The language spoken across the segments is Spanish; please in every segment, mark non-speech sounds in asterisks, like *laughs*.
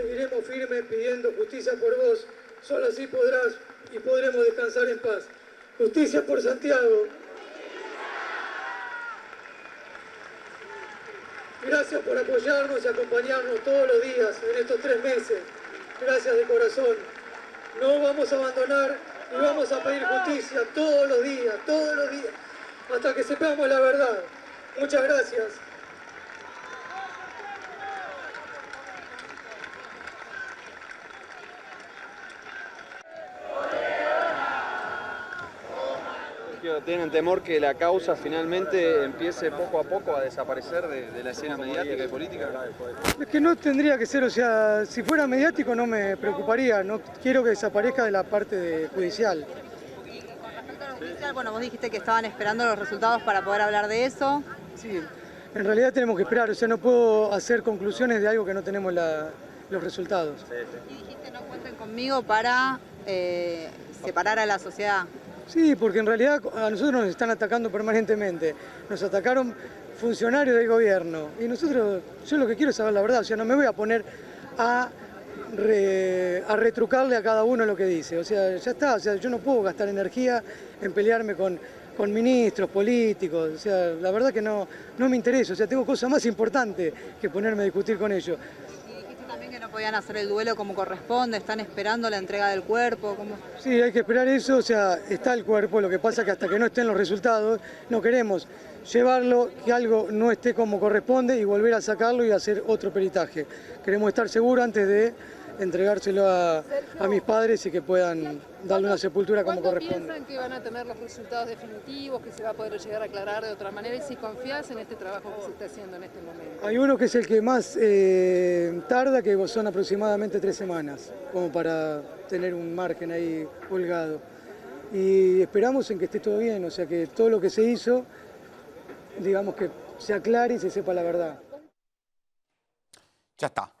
seguiremos firmes pidiendo justicia por vos, solo así podrás y podremos descansar en paz. Justicia por Santiago. Gracias por apoyarnos y acompañarnos todos los días en estos tres meses. Gracias de corazón. No vamos a abandonar y vamos a pedir justicia todos los días, todos los días, hasta que sepamos la verdad. Muchas gracias. tienen temor que la causa finalmente empiece poco a poco a desaparecer de, la escena mediática y política. Es que no tendría que ser, o sea, si fuera mediático no me preocuparía, no quiero que desaparezca de la parte de judicial. Bueno, vos dijiste que estaban esperando los resultados para poder hablar de eso. Sí, en realidad tenemos que esperar, o sea, no puedo hacer conclusiones de algo que no tenemos los resultados. Y dijiste no cuenten conmigo para eh, separar a la sociedad. Sí, porque en realidad a nosotros nos están atacando permanentemente. Nos atacaron funcionarios del gobierno. Y nosotros, yo lo que quiero es saber la verdad. O sea, no me voy a poner a, a retrucarle a cada uno lo que dice. O sea, ya está. O sea, yo no puedo gastar energía en pelearme con, ministros, políticos. O sea, la verdad que no, no me interesa. O sea, tengo cosas más importantes que ponerme a discutir con ellos podían hacer el duelo como corresponde, están esperando la entrega del cuerpo. Sí, hay que esperar eso, o sea, está el cuerpo, lo que pasa es que hasta que no estén los resultados, no queremos llevarlo, que algo no esté como corresponde y volver a sacarlo y hacer otro peritaje. Queremos estar seguros antes de entregárselo a, mis padres y que puedan darle una sepultura como corresponde. piensan que van a tener los resultados definitivos, que se va a poder llegar a aclarar de otra manera y si confías en este trabajo que se está haciendo en este momento? Hay uno que es el que más eh, tarda, que son aproximadamente tres semanas, como para tener un margen ahí holgado. Y esperamos en que esté todo bien, o sea que todo lo que se hizo, digamos que se aclare y se sepa la verdad. Ya está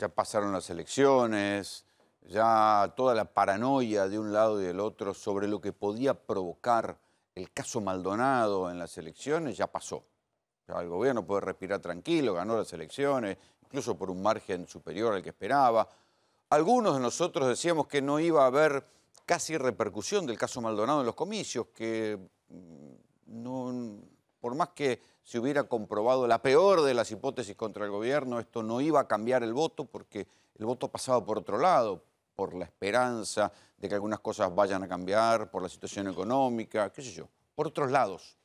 ya pasaron las elecciones, ya toda la paranoia de un lado y del otro sobre lo que podía provocar el caso Maldonado en las elecciones ya pasó. el gobierno puede respirar tranquilo, ganó las elecciones, incluso por un margen superior al que esperaba. Algunos de nosotros decíamos que no iba a haber casi repercusión del caso Maldonado en los comicios, que mm, por más que si hubiera comprobado la peor de las hipótesis contra el gobierno, esto no iba a cambiar el voto porque el voto pasaba por otro lado, por la esperanza de que algunas cosas vayan a cambiar, por la situación económica, qué sé yo, por otros lados.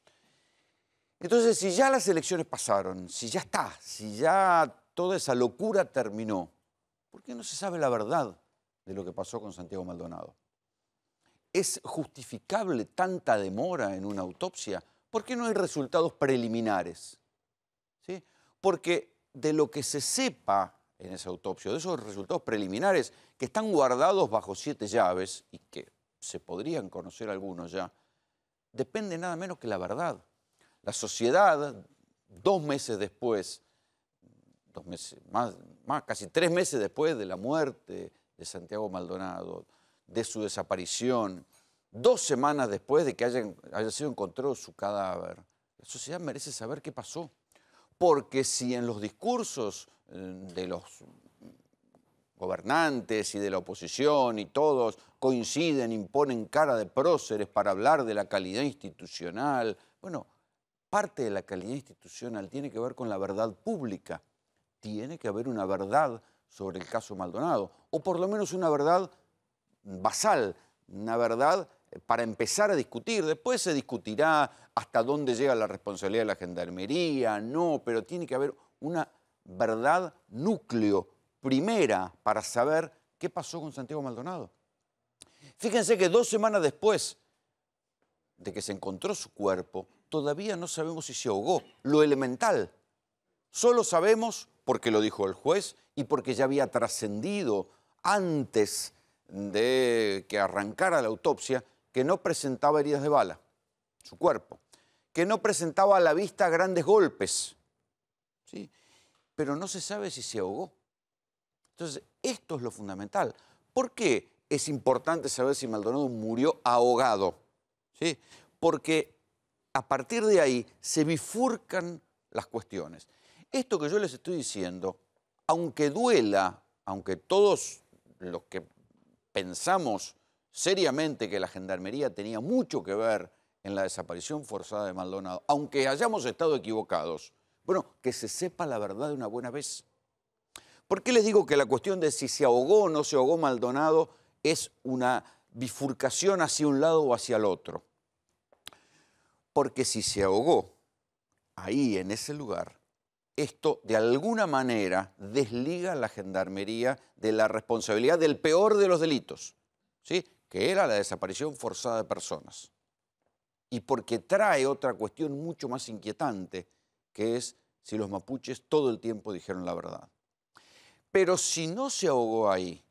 Entonces, si ya las elecciones pasaron, si ya está, si ya toda esa locura terminó, ¿por qué no se sabe la verdad de lo que pasó con Santiago Maldonado? ¿Es justificable tanta demora en una autopsia? ¿Por qué no hay resultados preliminares? ¿Sí? Porque de lo que se sepa en esa autopsia, de esos resultados preliminares que están guardados bajo siete llaves y que se podrían conocer algunos ya, depende nada menos que la verdad. La sociedad, dos meses después, meses, más, casi tres meses después de la muerte de Santiago Maldonado, de su desaparición, dos semanas después de que hayan, haya sido encontrado su cadáver. La sociedad merece saber qué pasó. Porque si en los discursos eh, de los gobernantes y de la oposición y todos coinciden, imponen cara de próceres para hablar de la calidad institucional, bueno, parte de la calidad institucional tiene que ver con la verdad pública. Tiene que haber una verdad sobre el caso Maldonado, o por lo menos una verdad basal, una verdad para empezar a discutir. Después se discutirá hasta dónde llega la responsabilidad de la gendarmería, no, pero tiene que haber una verdad núcleo primera para saber qué pasó con Santiago Maldonado. Fíjense que dos semanas después de que se encontró su cuerpo, todavía no sabemos si se ahogó, lo elemental. Solo sabemos, porque lo dijo el juez y porque ya había trascendido antes de que arrancara la autopsia, que no presentaba heridas de bala, su cuerpo, que no presentaba a la vista grandes golpes, ¿sí? pero no se sabe si se ahogó. Entonces, esto es lo fundamental. ¿Por qué es importante saber si Maldonado murió ahogado? ¿Sí? Porque a partir de ahí se bifurcan las cuestiones. Esto que yo les estoy diciendo, aunque duela, aunque todos los que pensamos seriamente que la Gendarmería tenía mucho que ver en la desaparición forzada de Maldonado, aunque hayamos estado equivocados, bueno, que se sepa la verdad de una buena vez. ¿Por qué les digo que la cuestión de si se ahogó o no se ahogó Maldonado es una bifurcación hacia un lado o hacia el otro? Porque si se ahogó ahí, en ese lugar, esto de alguna manera desliga a la gendarmería de la responsabilidad del peor de los delitos. ¿sí? que era la desaparición forzada de personas. Y porque trae otra cuestión mucho más inquietante, que es si los mapuches todo el tiempo dijeron la verdad. Pero si no se ahogó ahí,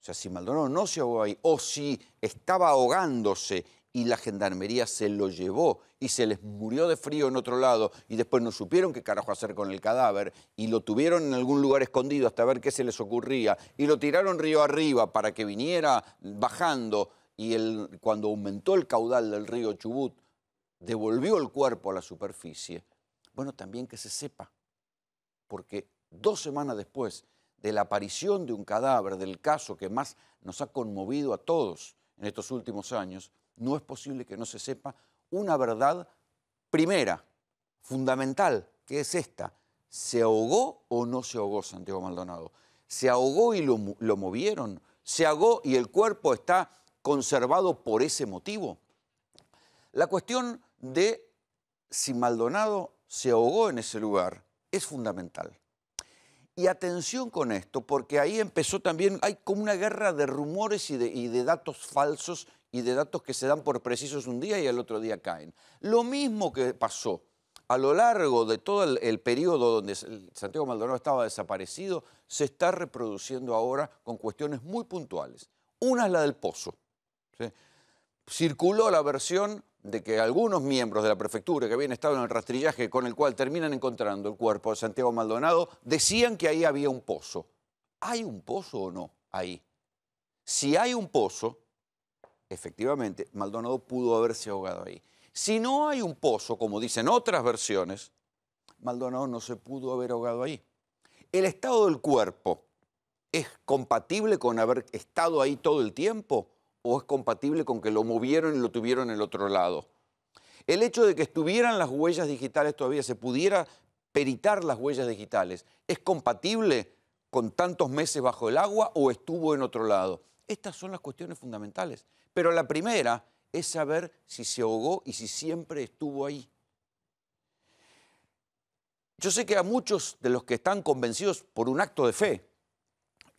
o sea, si Maldonado no se ahogó ahí, o si estaba ahogándose y la gendarmería se lo llevó y se les murió de frío en otro lado y después no supieron qué carajo hacer con el cadáver y lo tuvieron en algún lugar escondido hasta ver qué se les ocurría y lo tiraron río arriba para que viniera bajando y el, cuando aumentó el caudal del río Chubut devolvió el cuerpo a la superficie. Bueno, también que se sepa, porque dos semanas después de la aparición de un cadáver, del caso que más nos ha conmovido a todos en estos últimos años, no es posible que no se sepa una verdad primera, fundamental, que es esta. ¿Se ahogó o no se ahogó Santiago Maldonado? ¿Se ahogó y lo, movieron? ¿Se ahogó y el cuerpo está conservado por ese motivo? La cuestión de si Maldonado se ahogó en ese lugar es fundamental. Y atención con esto, porque ahí empezó también, hay como una guerra de rumores y de, y de datos falsos y de datos que se dan por precisos un día y al otro día caen. Lo mismo que pasó a lo largo de todo el, periodo donde Santiago Maldonado estaba desaparecido, se está reproduciendo ahora con cuestiones muy puntuales. Una es la del pozo. Circuló la versión de que algunos miembros de la prefectura que habían estado en el rastrillaje con el cual terminan encontrando el cuerpo de Santiago Maldonado, decían que ahí había un pozo. ¿Hay un pozo o no ahí? Si hay un pozo, efectivamente, Maldonado pudo haberse ahogado ahí. Si no hay un pozo, como dicen otras versiones, Maldonado no se pudo haber ahogado ahí. El estado del cuerpo es compatible con haber estado ahí todo el tiempo o es compatible con que lo movieron y lo tuvieron en el otro lado. El hecho de que estuvieran las huellas digitales todavía, se pudiera peritar las huellas digitales, ¿es compatible con tantos meses bajo el agua o estuvo en otro lado? Estas son las cuestiones fundamentales. Pero la primera es saber si se ahogó y si siempre estuvo ahí. Yo sé que a muchos de los que están convencidos por un acto de fe,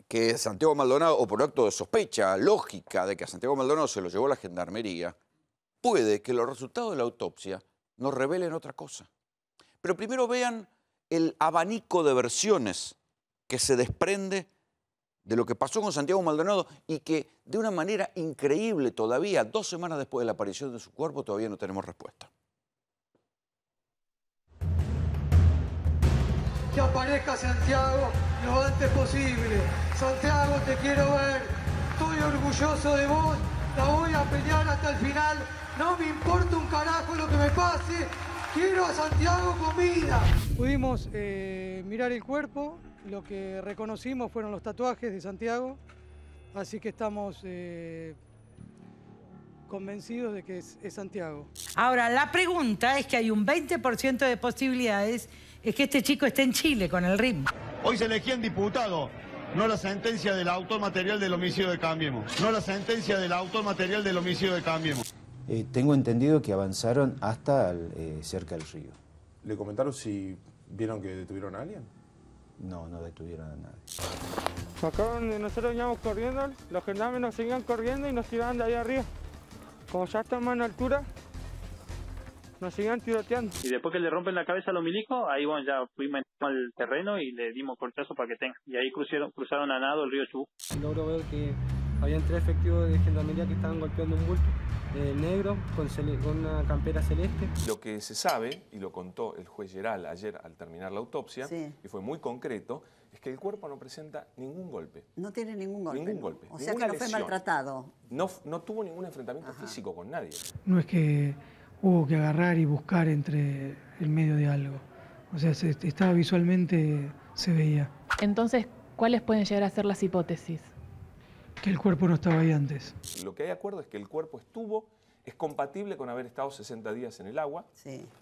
que Santiago Maldonado, o por un acto de sospecha lógica de que a Santiago Maldonado se lo llevó la gendarmería, puede que los resultados de la autopsia nos revelen otra cosa. Pero primero vean el abanico de versiones que se desprende de lo que pasó con Santiago Maldonado y que de una manera increíble todavía, dos semanas después de la aparición de su cuerpo, todavía no tenemos respuesta. Que aparezca Santiago lo antes posible. Santiago, te quiero ver. Estoy orgulloso de vos. La voy a pelear hasta el final. No me importa un carajo lo que me pase. Quiero a Santiago comida. Pudimos eh, mirar el cuerpo, lo que reconocimos fueron los tatuajes de Santiago, así que estamos eh, convencidos de que es, Santiago. Ahora, la pregunta es que hay un 20% de posibilidades es que este chico esté en Chile con el ritmo. Hoy se elegían diputado, no la sentencia del autor material del homicidio de Cambiemos. No la sentencia del autor material del homicidio de Cambiemos. Eh, tengo entendido que avanzaron hasta eh, cerca del río. ¿Le comentaron si vieron que detuvieron a alguien? No, no detuvieron a nadie. Acá donde nosotros veníamos corriendo, los gendarmes nos seguían corriendo y nos iban de ahí arriba. Como ya estamos en altura, nos siguen tiroteando. Y después que le rompen la cabeza a los milicos, ahí bueno, ya fuimos al terreno y le dimos cortazo para que tenga. Y ahí cruzaron, cruzaron a nado el río Chubú. Logro ver que habían tres efectivos de gendarmería que estaban golpeando un golpe eh, negro con, una campera celeste. Lo que se sabe, y lo contó el juez Geral ayer al terminar la autopsia, y fue muy concreto, es que el cuerpo no presenta ningún golpe. No tiene ningún golpe. Ningún golpe. O sea que no fue maltratado. No, no tuvo ningún enfrentamiento físico con nadie. No es que hubo que agarrar y buscar entre el medio de algo. O sea, se, estaba visualmente, se veía. Entonces, ¿cuáles pueden llegar a ser las hipótesis? Que el cuerpo no estaba ahí antes. Lo que hay acuerdo es que el cuerpo estuvo, es compatible con haber estado 60 días en el agua,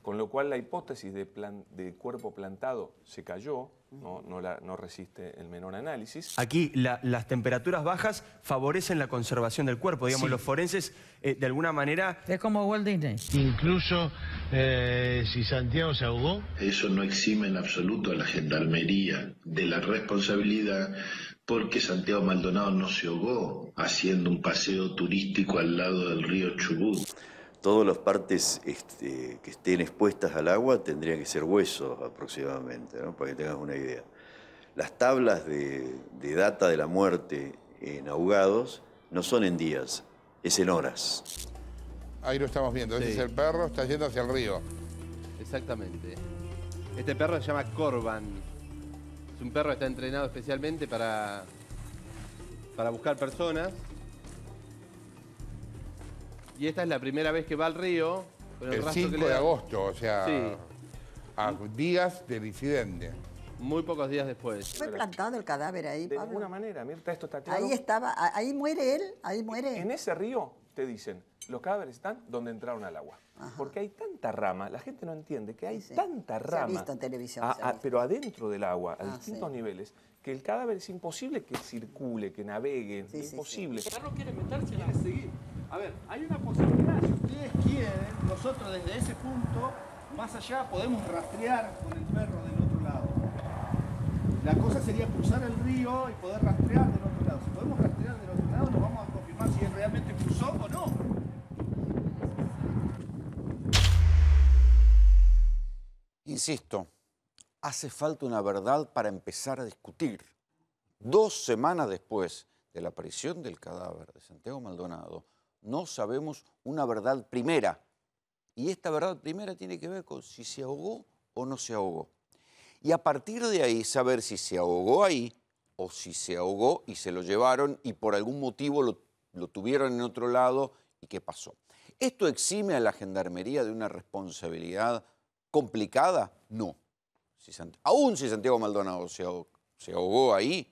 con lo cual la hipótesis de, plan, de cuerpo plantado se cayó, no, no, resiste el menor análisis. Aquí las temperaturas bajas favorecen la conservación del cuerpo, digamos, los forenses eh, de alguna manera... Es como Walt Disney. Incluso eh, si Santiago se ahogó. Eso no exime en absoluto a la gendarmería de la responsabilidad porque Santiago Maldonado no se ahogó haciendo un paseo turístico al lado del río Chubut. Todas las partes este, que estén expuestas al agua tendrían que ser huesos aproximadamente, para que tengas una idea. Las tablas de, data de la muerte en ahogados no son en días, es en horas. Ahí lo estamos viendo, ese es el perro, está yendo hacia el río. Exactamente. Este perro se llama Corban. Es un perro que está entrenado especialmente para, para buscar personas. Y esta es la primera vez que va al río. el, de agosto, o sea, a días de disidente. Muy pocos días después. Fue plantado el cadáver ahí, De alguna manera, Mirta, esto está claro. Ahí estaba, ahí muere él, ahí muere. En ese río, te dicen, los cadáveres están donde entraron al agua. Porque hay tanta rama, la gente no entiende que hay tanta rama. pero adentro del agua, a ah, distintos niveles, que el cadáver es imposible que circule, que navegue, es imposible. El perro quiere meterse, a seguir. A ver, hay una posibilidad, si ustedes quieren, nosotros desde ese punto, más allá, podemos rastrear con el perro del otro lado. La cosa sería cruzar el río y poder rastrear del otro lado. Si podemos rastrear del otro lado, nos vamos a confirmar si él realmente cruzó o no. Insisto, hace falta una verdad para empezar a discutir. Dos semanas después de la aparición del cadáver de Santiago Maldonado, no sabemos una verdad primera. Y esta verdad primera tiene que ver con si se ahogó o no se ahogó. Y a partir de ahí saber si se ahogó ahí o si se ahogó y se lo llevaron y por algún motivo lo, tuvieron en otro lado y qué pasó. Esto exime a la Gendarmería de una responsabilidad complicada? No. aún si Santiago Maldonado se, ahogó ahí,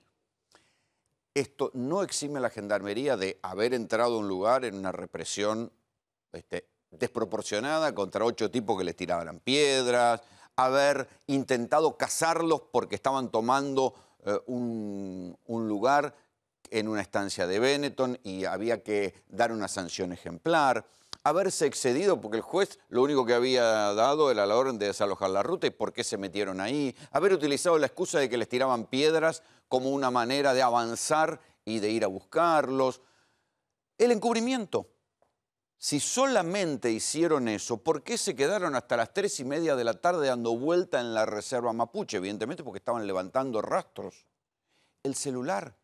esto no exime a la gendarmería de haber entrado a un lugar en una represión este, desproporcionada contra ocho tipos que les tiraban piedras, haber intentado cazarlos porque estaban tomando eh, un, un, lugar en una estancia de Benetton y había que dar una sanción ejemplar haberse excedido, porque el juez lo único que había dado era la orden de desalojar la ruta y por qué se metieron ahí, haber utilizado la excusa de que les tiraban piedras como una manera de avanzar y de ir a buscarlos. El encubrimiento. Si solamente hicieron eso, ¿por qué se quedaron hasta las tres y media de la tarde dando vuelta en la reserva mapuche? Evidentemente porque estaban levantando rastros. El celular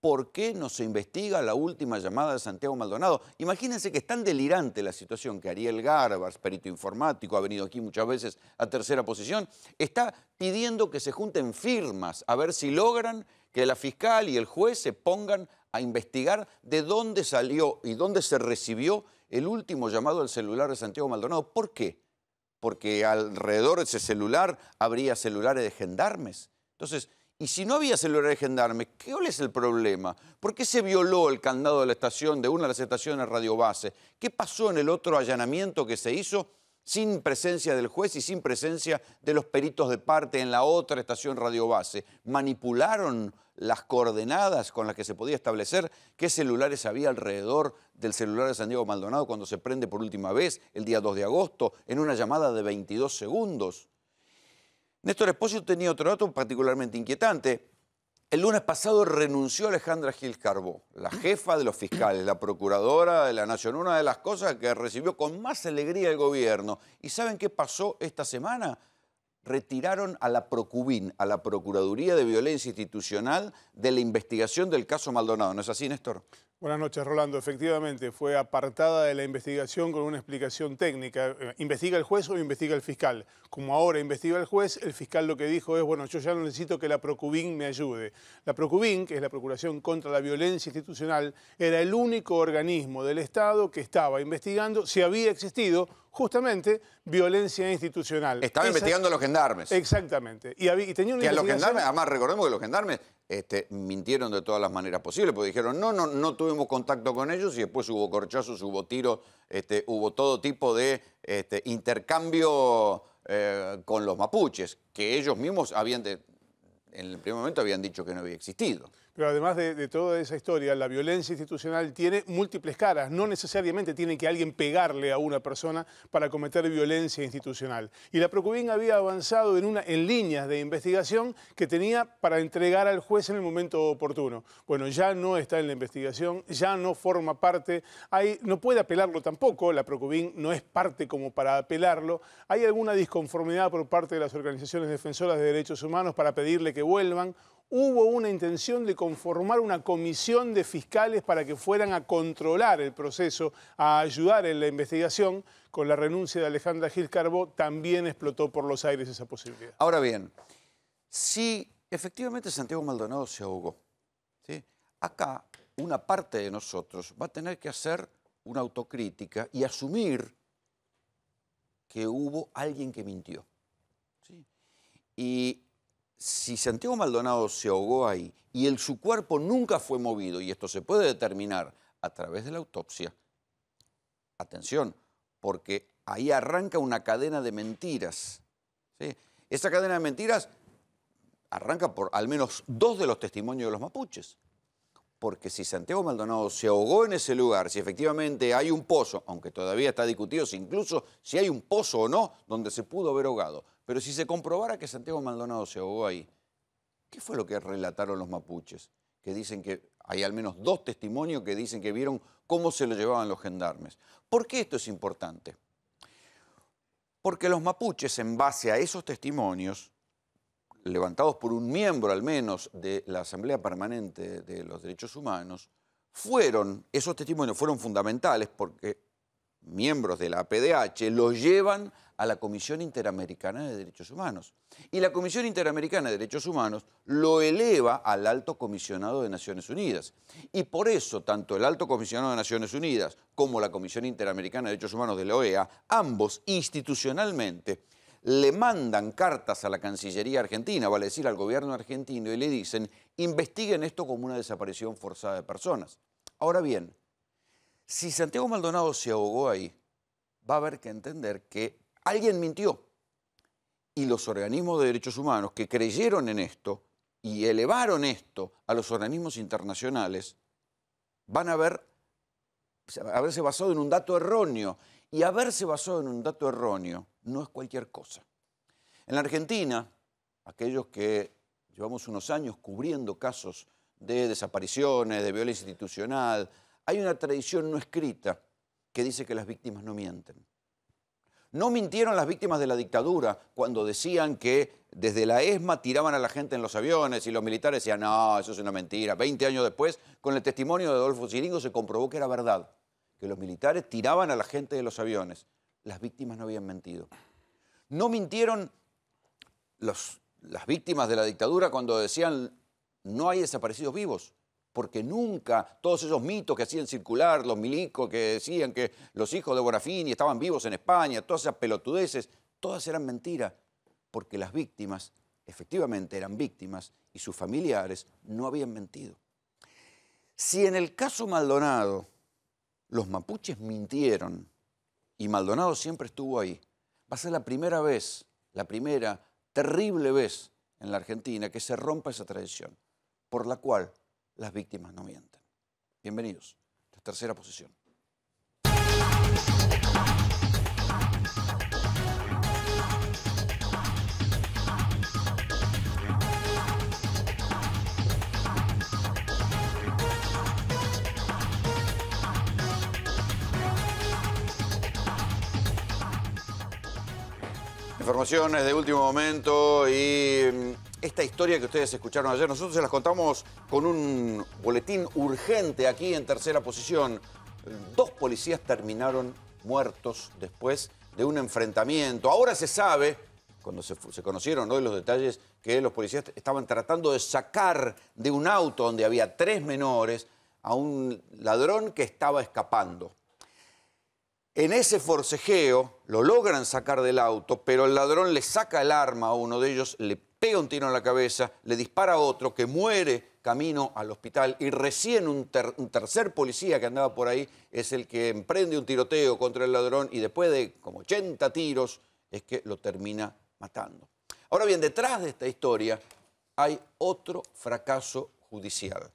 por qué no se investiga la última llamada de Santiago Maldonado. Imagínense que es tan delirante la situación que Ariel Garbar, perito informático, ha venido aquí muchas veces a tercera posición, está pidiendo que se junten firmas a ver si logran que la fiscal y el juez se pongan a investigar de dónde salió y dónde se recibió el último llamado al celular de Santiago Maldonado. ¿Por qué? Porque alrededor de ese celular habría celulares de gendarmes. Entonces, y si no había celulares de gendarme, ¿cuál es el problema? ¿Por qué se violó el candado de la estación, de una de las estaciones base? ¿Qué pasó en el otro allanamiento que se hizo sin presencia del juez y sin presencia de los peritos de parte en la otra estación radiobase? ¿Manipularon las coordenadas con las que se podía establecer qué celulares había alrededor del celular de San Diego Maldonado cuando se prende por última vez el día 2 de agosto en una llamada de 22 segundos? Néstor esposo tenía otro dato particularmente inquietante. El lunes pasado renunció Alejandra Gil Carbó, la jefa de los fiscales, la procuradora de la Nación, una de las cosas que recibió con más alegría el gobierno. ¿Y saben qué pasó esta semana? Retiraron a la Procubin, a la Procuraduría de Violencia Institucional, de la investigación del caso Maldonado. ¿No es así, Néstor? Buenas noches, Rolando. Efectivamente, fue apartada de la investigación con una explicación técnica. Eh, ¿Investiga el juez o investiga el fiscal? Como ahora investiga el juez, el fiscal lo que dijo es, bueno, yo ya no necesito que la Procubín me ayude. La Procubín, que es la Procuración contra la Violencia Institucional, era el único organismo del Estado que estaba investigando si había existido justamente violencia institucional. Estaban investigando a los gendarmes. Exactamente. Y, y a los gendarmes, además recordemos que los gendarmes este, mintieron de todas las maneras posibles, porque dijeron, no, no, no tuvimos contacto con ellos y después hubo corchazos, hubo tiros, este, hubo todo tipo de este, intercambio eh, con los mapuches, que ellos mismos habían, en el primer momento habían dicho que no había existido. Pero además de, toda esa historia, la violencia institucional tiene múltiples caras. No necesariamente tiene que alguien pegarle a una persona para cometer violencia institucional. Y la Procubín había avanzado en, una, en líneas de investigación que tenía para entregar al juez en el momento oportuno. Bueno, ya no está en la investigación, ya no forma parte, no puede apelarlo tampoco, la Procubín no es parte como para apelarlo. ¿Hay alguna disconformidad por parte de las organizaciones defensoras de derechos humanos para pedirle que vuelvan hubo una intención de conformar una comisión de fiscales para que fueran a controlar el proceso, a ayudar en la investigación. Con la renuncia de Alejandra Gil Carbó también explotó por los aires esa posibilidad. Ahora bien, si efectivamente Santiago Maldonado se ahogó, acá una parte de nosotros va a tener que hacer una autocrítica y asumir que hubo alguien que mintió. Y si Santiago Maldonado se ahogó ahí y el, su cuerpo nunca fue movido, y esto se puede determinar a través de la autopsia, atención, porque ahí arranca una cadena de mentiras. Esa cadena de mentiras arranca por al menos dos de los testimonios de los mapuches. Porque si Santiago Maldonado se ahogó en ese lugar, si efectivamente hay un pozo, aunque todavía está discutido si incluso si hay un pozo o no, donde se pudo haber ahogado, pero si se comprobara que Santiago Maldonado se ahogó ahí, ¿qué fue lo que relataron los mapuches? Que dicen que hay al menos dos testimonios que dicen que vieron cómo se lo llevaban los gendarmes. ¿Por qué esto es importante? Porque los mapuches, en base a esos testimonios, levantados por un miembro al menos de la Asamblea Permanente de los Derechos Humanos, fueron, esos testimonios fueron fundamentales porque miembros de la PDH, lo llevan a la Comisión Interamericana de Derechos Humanos. Y la Comisión Interamericana de Derechos Humanos lo eleva al Alto Comisionado de Naciones Unidas. Y por eso, tanto el Alto Comisionado de Naciones Unidas como la Comisión Interamericana de Derechos Humanos de la OEA, ambos institucionalmente, le mandan cartas a la Cancillería Argentina, vale decir al gobierno argentino, y le dicen, investiguen esto como una desaparición forzada de personas. Ahora bien, si Santiago Maldonado se ahogó ahí, va a haber que entender que alguien mintió. Y los organismos de derechos humanos que creyeron en esto y elevaron esto a los organismos internacionales, van a ver, haberse basado en un dato erróneo. Y haberse basado en un dato erróneo no es cualquier cosa. En la Argentina, aquellos que llevamos unos años cubriendo casos de desapariciones, de violencia institucional, hay una tradición no escrita que dice que las víctimas no mienten. No mintieron las víctimas de la dictadura cuando decían que desde la ESMA tiraban a la gente en los aviones y los militares decían, no, eso es una mentira. Veinte años después, con el testimonio de Adolfo Siringo, se comprobó que era verdad, que los militares tiraban a la gente de los aviones. Las víctimas no habían mentido. No mintieron las víctimas de la dictadura cuando decían, no hay desaparecidos vivos porque nunca todos esos mitos que hacían circular, los milicos que decían que los hijos de Borafini estaban vivos en España, todas esas pelotudeces, todas eran mentiras, porque las víctimas efectivamente eran víctimas y sus familiares no habían mentido. Si en el caso Maldonado los mapuches mintieron y Maldonado siempre estuvo ahí, va a ser la primera vez, la primera terrible vez en la Argentina que se rompa esa tradición, por la cual las víctimas no mienten. Bienvenidos a la tercera posición. Informaciones de último momento y mm, esta historia que ustedes escucharon ayer, nosotros se las contamos con un boletín urgente aquí en tercera posición. Dos policías terminaron muertos después de un enfrentamiento. Ahora se sabe, cuando se, conocieron hoy los detalles, que los policías estaban tratando de sacar de un auto donde había tres menores a un ladrón que estaba escapando. En ese forcejeo lo logran sacar del auto, pero el ladrón le saca el arma a uno de ellos, le pega un tiro en la cabeza, le dispara a otro que muere camino al hospital y recién un, tercer policía que andaba por ahí es el que emprende un tiroteo contra el ladrón y después de como 80 tiros es que lo termina matando. Ahora bien, detrás de esta historia hay otro fracaso judicial.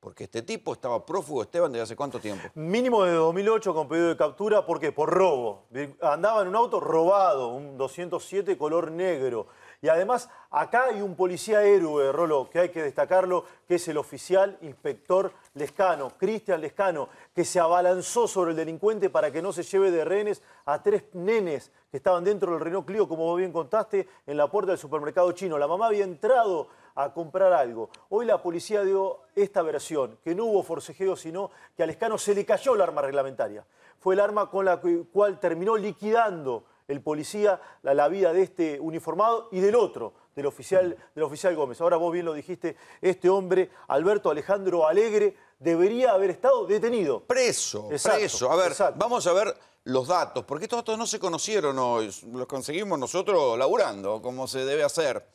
Porque este tipo estaba prófugo, Esteban, desde hace cuánto tiempo. Mínimo de 2008 con pedido de captura, ¿por qué? Por robo. Andaba en un auto robado, un 207 color negro. Y además, acá hay un policía héroe, Rolo, que hay que destacarlo, que es el oficial inspector Lescano, Cristian Lescano, que se abalanzó sobre el delincuente para que no se lleve de rehenes a tres nenes que estaban dentro del Renault Clio, como vos bien contaste, en la puerta del supermercado chino. La mamá había entrado a comprar algo. Hoy la policía dio esta versión, que no hubo forcejeo, sino que a Lescano se le cayó el arma reglamentaria. Fue el arma con la cual terminó liquidando el policía, la, vida de este uniformado y del otro, del oficial, del oficial Gómez. Ahora vos bien lo dijiste, este hombre, Alberto Alejandro Alegre, debería haber estado detenido. Preso, preso. A ver, vamos a ver los datos, porque estos datos no se conocieron hoy, los conseguimos nosotros laburando, como se debe hacer.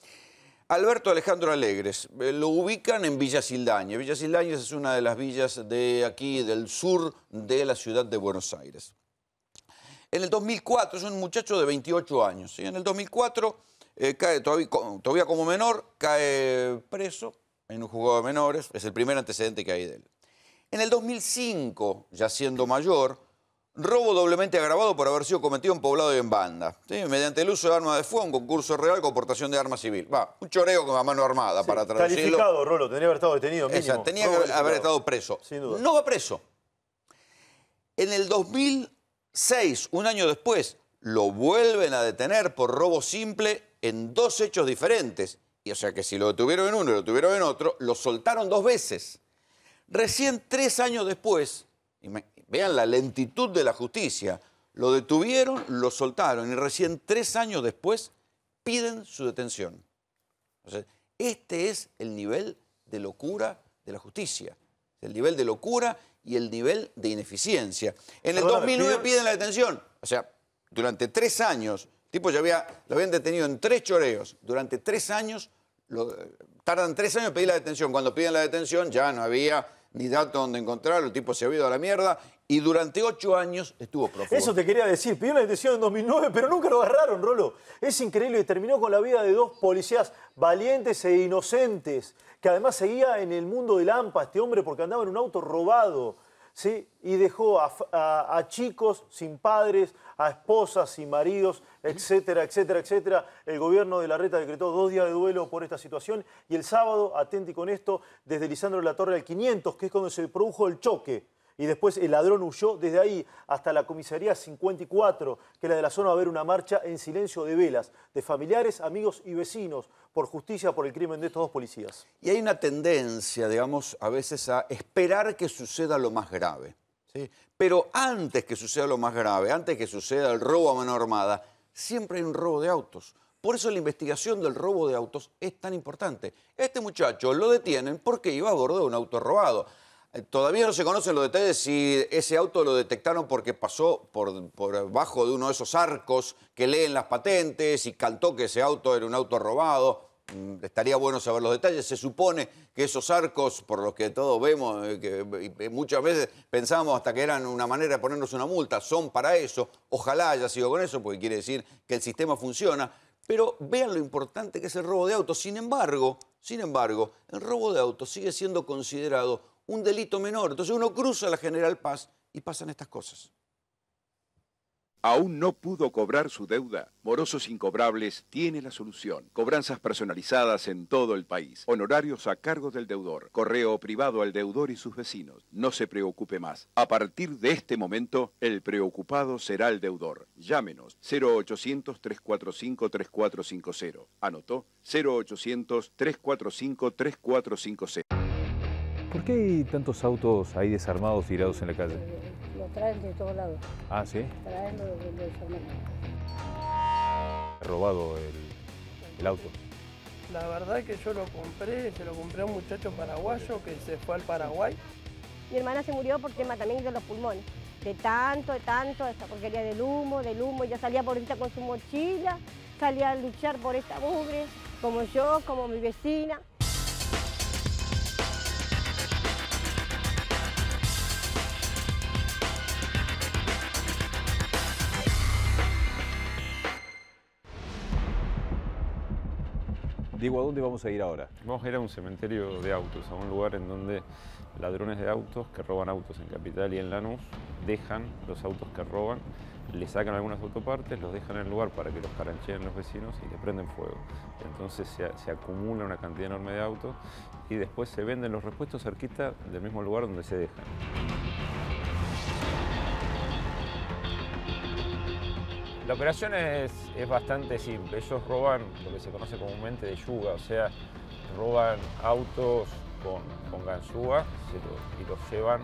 Alberto Alejandro Alegres, eh, lo ubican en Villa Sildaña. Villa Sildaña es una de las villas de aquí, del sur de la ciudad de Buenos Aires. En el 2004, es un muchacho de 28 años, ¿sí? en el 2004 eh, todavía, como menor, cae preso en un juzgado de menores, es el primer antecedente que hay de él. En el 2005, ya siendo mayor, robo doblemente agravado por haber sido cometido en poblado y en banda, mediante el uso de armas de fuego, un concurso real con portación de armas civil. Va, un choreo con la mano armada para traducirlo. Calificado, Rolo, tendría que haber estado detenido mínimo. Exacto, tenía que haber estado preso. Sin duda. No va preso. En el 2000 Seis, un año después, lo vuelven a detener por robo simple en dos hechos diferentes. Y o sea que si lo detuvieron en uno y lo tuvieron en otro, lo soltaron dos veces. Recién tres años después, vean la lentitud de la justicia, lo detuvieron, lo soltaron y recién tres años después piden su detención. este es el nivel de locura de la justicia el nivel de locura y el nivel de ineficiencia. En el 2009 piden la detención. O sea, durante tres años, el tipo ya había, lo habían detenido en tres choreos. Durante tres años, tardan tres años en pedir la detención. Cuando piden la detención ya no había ni dato donde encontrarlo, el tipo se ha ido a la mierda y durante ocho años estuvo prófugo. Eso te quería decir, pidió la detención en 2009, pero nunca lo agarraron, Rolo. Es increíble, y terminó con la vida de dos policías valientes e inocentes que además seguía en el mundo del AMPA este hombre porque andaba en un auto robado, Y dejó a, chicos sin padres, a esposas sin maridos, etcétera, etcétera, etcétera. El gobierno de la Reta decretó dos días de duelo por esta situación y el sábado, atenti con esto, desde Lisandro de la Torre al 500, que es cuando se produjo el choque y después el ladrón huyó desde ahí hasta la comisaría 54, que es la de la zona a haber una marcha en silencio de velas de familiares, amigos y vecinos por justicia por el crimen de estos dos policías. Y hay una tendencia, digamos, a veces a esperar que suceda lo más grave. Pero antes que suceda lo más grave, antes que suceda el robo a mano armada, siempre hay un robo de autos. Por eso la investigación del robo de autos es tan importante. Este muchacho lo detienen porque iba a bordo de un auto robado. Eh, todavía no se conocen los detalles si ese auto lo detectaron porque pasó por, debajo bajo de uno de esos arcos que leen las patentes y cantó que ese auto era un auto robado. Mm, estaría bueno saber los detalles. Se supone que esos arcos, por los que todos vemos, eh, que eh, muchas veces pensamos hasta que eran una manera de ponernos una multa, son para eso. Ojalá haya sido con eso, porque quiere decir que el sistema funciona. Pero vean lo importante que es el robo de autos. Sin embargo, sin embargo, el robo de autos sigue siendo considerado un delito menor. Entonces uno cruza la General Paz y pasan estas cosas. Aún no pudo cobrar su deuda. Morosos Incobrables tiene la solución. Cobranzas personalizadas en todo el país. Honorarios a cargo del deudor. Correo privado al deudor y sus vecinos. No se preocupe más. A partir de este momento, el preocupado será el deudor. Llámenos 0800-345-3450. Anotó 0800-345-3450. ¿Por qué hay tantos autos ahí desarmados tirados en la calle? Los traen de todos lados. Ah, ¿sí? Traen los desarmados. Robado el, auto. La verdad es que yo lo compré, se lo compré a un muchacho paraguayo que se fue al Paraguay. Mi hermana se murió por tema también de los pulmones, de tanto, de tanto, esta porquería del humo, del humo. ya salía por ahí con su mochila, salía a luchar por esta mugre, como yo, como mi vecina. Digo, ¿a dónde vamos a ir ahora? Vamos a ir a un cementerio de autos, a un lugar en donde ladrones de autos que roban autos en Capital y en Lanús dejan los autos que roban, le sacan algunas autopartes, los dejan en el lugar para que los carancheen los vecinos y les prenden fuego. Entonces se, se acumula una cantidad enorme de autos y después se venden los repuestos cerquita del mismo lugar donde se dejan. La operación es, bastante simple. Ellos roban lo que se conoce comúnmente de yuga, o sea, roban autos con, con y los llevan,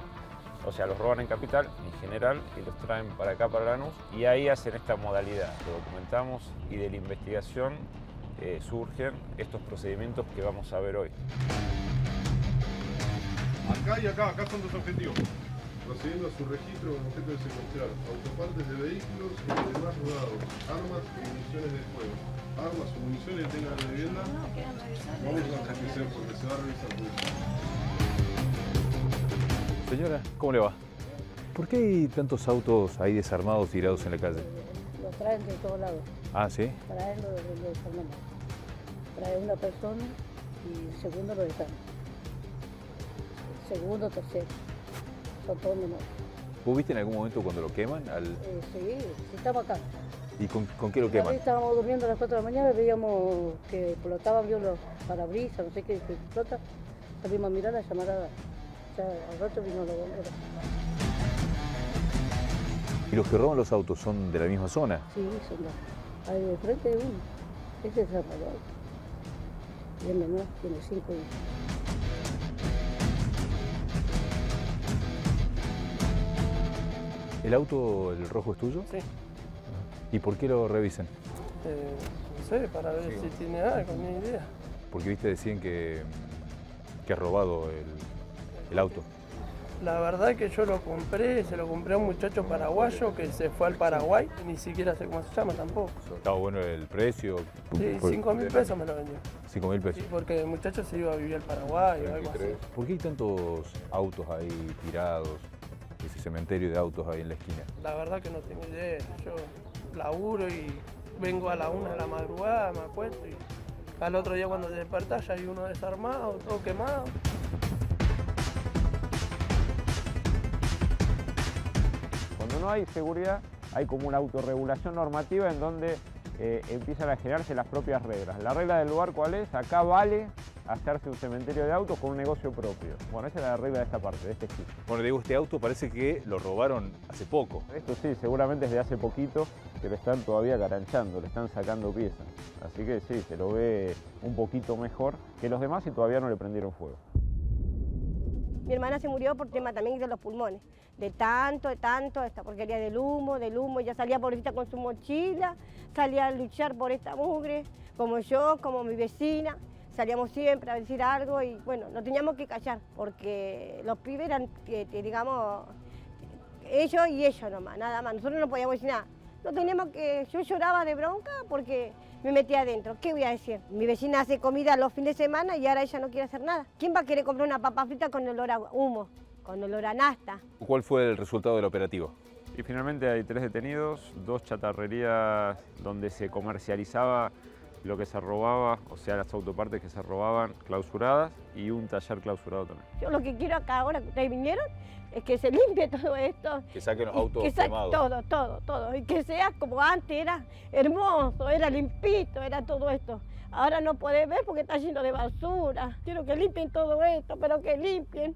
o sea, los roban en capital en general y los traen para acá, para Lanús, y ahí hacen esta modalidad. Lo documentamos y de la investigación eh, surgen estos procedimientos que vamos a ver hoy. Acá y acá, acá son los objetivos procediendo a su registro con objeto de secuestrar autopartes de vehículos y demás rodados, armas y municiones de fuego. Armas o municiones tengan la vivienda. No, Vamos a porque se va a revisar. Señora, ¿cómo le va? ¿Por qué hay tantos autos ahí desarmados tirados en la calle? Los traen de todos lados. Ah, ¿sí? Traen los de Fernando. Trae una persona y segundo lo el Segundo, tercero. ¿Vos viste en algún momento cuando lo queman? Eh, sí, estaba acá. ¿Y con, qué lo queman? Estábamos durmiendo a las 4 de la mañana, veíamos que explotaban, vio los parabrisas, no sé qué, que explota. Salimos a mirar la llamarada. sea, al rato vino la bombera. ¿Y los que roban los autos son de la misma zona? Sí, son dos. Ahí de frente uno. Ese es Salvador. Y el menor tiene cinco hijos. ¿El auto, el rojo, es tuyo? Sí. ¿Y por qué lo revisan? Eh, no sé, para ver si tiene algo, ni idea. Porque, viste, decían que, que has robado el, el auto. La verdad que yo lo compré, se lo compré a un muchacho paraguayo que se fue al Paraguay, ni siquiera sé cómo se llama tampoco. Estaba bueno el precio. Sí, 5 mil pesos me lo vendió. 5 mil pesos. Sí, porque el muchacho se iba a vivir al Paraguay o algo así. ¿Por qué hay tantos autos ahí tirados? ese cementerio de autos ahí en la esquina? La verdad que no tengo idea. Yo laburo y vengo a la una de la madrugada, me acuesto y al otro día cuando te ya hay uno desarmado, todo quemado. Cuando no hay seguridad hay como una autorregulación normativa en donde eh, empiezan a generarse las propias reglas. La regla del lugar, ¿cuál es? Acá vale hacerse un cementerio de autos con un negocio propio. Bueno, esa es la regla de esta parte, de este equipo. Bueno, digo, este auto parece que lo robaron hace poco. Esto sí, seguramente es de hace poquito que están todavía garanchando, le están sacando piezas. Así que sí, se lo ve un poquito mejor que los demás y todavía no le prendieron fuego. Mi hermana se murió por tema también de los pulmones, de tanto, de tanto, esta porquería del humo, del humo, Ya salía pobrecita con su mochila, salía a luchar por esta mugre, como yo, como mi vecina, salíamos siempre a decir algo y bueno, no teníamos que callar, porque los pibes eran, eh, eh, digamos, ellos y ellos nomás, nada más, nosotros no podíamos decir nada. No teníamos que, yo lloraba de bronca porque me metí adentro. ¿Qué voy a decir? Mi vecina hace comida los fines de semana y ahora ella no quiere hacer nada. ¿Quién va a querer comprar una papa frita con olor a humo, con olor a nasta? ¿Cuál fue el resultado del operativo? Y finalmente hay tres detenidos, dos chatarrerías donde se comercializaba lo que se robaba, o sea, las autopartes que se robaban clausuradas y un taller clausurado también. Yo lo que quiero acá ahora, ¿ustedes vinieron? es que se limpie todo esto. Que saquen los autos quemados. Todo, todo, todo. Y que sea como antes, era hermoso, era limpito, era todo esto. Ahora no puede ver porque está lleno de basura. Quiero que limpien todo esto, pero que limpien.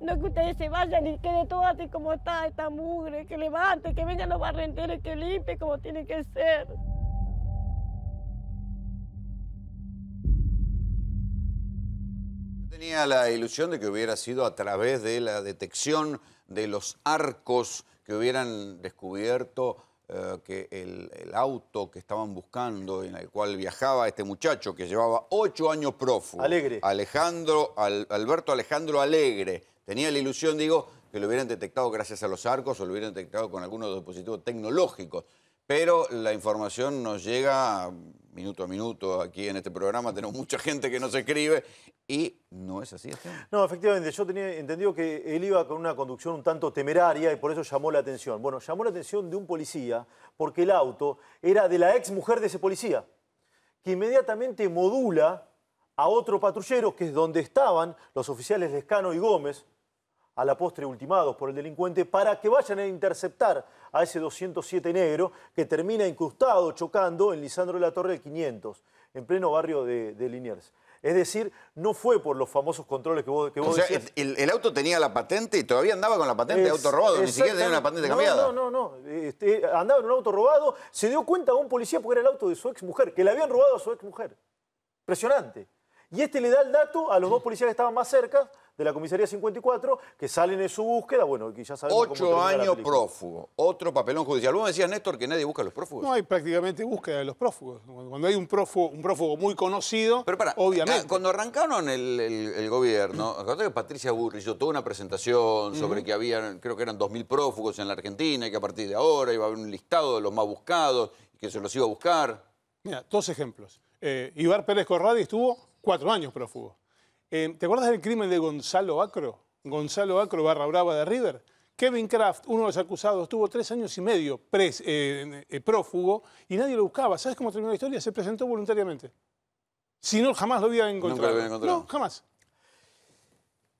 No que ustedes se vayan y quede todo así como está esta mugre, que levanten, que vengan los barrenderos, que limpien como tiene que ser. tenía la ilusión de que hubiera sido a través de la detección de los arcos que hubieran descubierto eh, que el, auto que estaban buscando, en el cual viajaba este muchacho que llevaba ocho años prófugo. Alegre. Alejandro, Alberto Alejandro Alegre. Tenía la ilusión, digo, que lo hubieran detectado gracias a los arcos o lo hubieran detectado con algunos dispositivos tecnológicos. Pero la información nos llega minuto a minuto aquí en este programa, tenemos mucha gente que nos escribe y no es así. No, efectivamente, yo tenía entendido que él iba con una conducción un tanto temeraria y por eso llamó la atención. Bueno, llamó la atención de un policía porque el auto era de la ex mujer de ese policía, que inmediatamente modula a otro patrullero, que es donde estaban los oficiales Lescano y Gómez, a la postre ultimados por el delincuente, para que vayan a interceptar a ese 207 negro que termina incrustado, chocando en Lisandro de la Torre del 500, en pleno barrio de, Liniers. Es decir, no fue por los famosos controles que vos, que o sea, El, auto tenía la patente y todavía andaba con la patente de auto robado, ni siquiera tenía una patente cambiada. No, no, no. Este, andaba en un auto robado, se dio cuenta a un policía porque era el auto de su ex mujer, que le habían robado a su ex mujer. Impresionante. Y este le da el dato a los dos policías que estaban más cerca de la comisaría 54 que salen en su búsqueda. Bueno, que ya sabemos Ocho años prófugo, otro papelón judicial. Vos decías, Néstor, que nadie busca a los prófugos. No hay prácticamente búsqueda de los prófugos. Cuando hay un prófugo, un prófugo muy conocido, Pero obviamente. Cuando arrancaron el, gobierno, *clears throat* que Patricia hizo toda una presentación sobre que había, creo que eran mil prófugos en la Argentina y que a partir de ahora iba a haber un listado de los más buscados y que se los iba a buscar. Mira, dos ejemplos. Eh, Ibar Pérez Corradi estuvo cuatro años prófugo. Eh, ¿Te acuerdas del crimen de Gonzalo Acro? Gonzalo Acro, barra brava de River. Kevin Kraft, uno de los acusados, tuvo tres años y medio eh, eh, prófugo y nadie lo buscaba. ¿Sabes cómo terminó la historia? Se presentó voluntariamente. Si no, jamás lo hubiera encontrado. Nunca lo encontrado. No, jamás.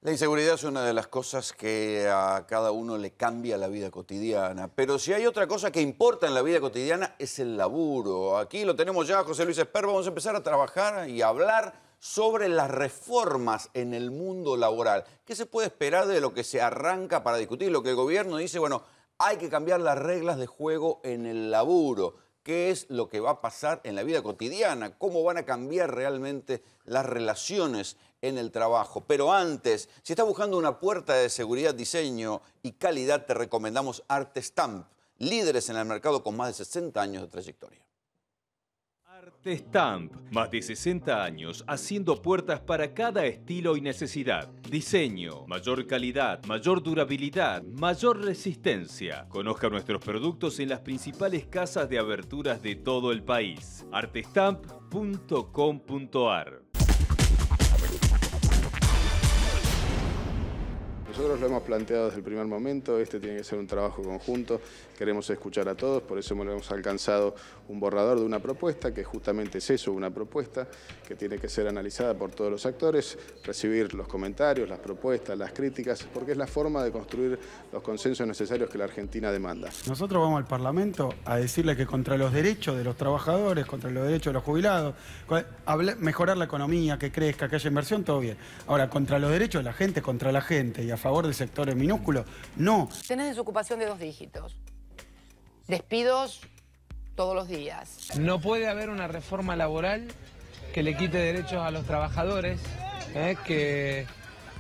La inseguridad es una de las cosas que a cada uno le cambia la vida cotidiana. Pero si hay otra cosa que importa en la vida cotidiana es el laburo. Aquí lo tenemos ya, José Luis Esperba. Vamos a empezar a trabajar y a hablar sobre las reformas en el mundo laboral. ¿Qué se puede esperar de lo que se arranca para discutir? Lo que el gobierno dice, bueno, hay que cambiar las reglas de juego en el laburo. ¿Qué es lo que va a pasar en la vida cotidiana? ¿Cómo van a cambiar realmente las relaciones en el trabajo? Pero antes, si estás buscando una puerta de seguridad, diseño y calidad, te recomendamos Stamp, líderes en el mercado con más de 60 años de trayectoria. Artestamp. Stamp, más de 60 años haciendo puertas para cada estilo y necesidad. Diseño, mayor calidad, mayor durabilidad, mayor resistencia. Conozca nuestros productos en las principales casas de aberturas de todo el país. artestamp.com.ar Nosotros lo hemos planteado desde el primer momento, este tiene que ser un trabajo conjunto, queremos escuchar a todos, por eso hemos alcanzado un borrador de una propuesta, que justamente es eso, una propuesta que tiene que ser analizada por todos los actores, recibir los comentarios, las propuestas, las críticas, porque es la forma de construir los consensos necesarios que la Argentina demanda. Nosotros vamos al Parlamento a decirle que contra los derechos de los trabajadores, contra los derechos de los jubilados, mejorar la economía, que crezca, que haya inversión, todo bien. Ahora, contra los derechos de la gente, contra la gente y a favor de sectores minúsculos. No. Tenés desocupación de dos dígitos. Despidos todos los días. No puede haber una reforma laboral que le quite derechos a los trabajadores, ¿eh? que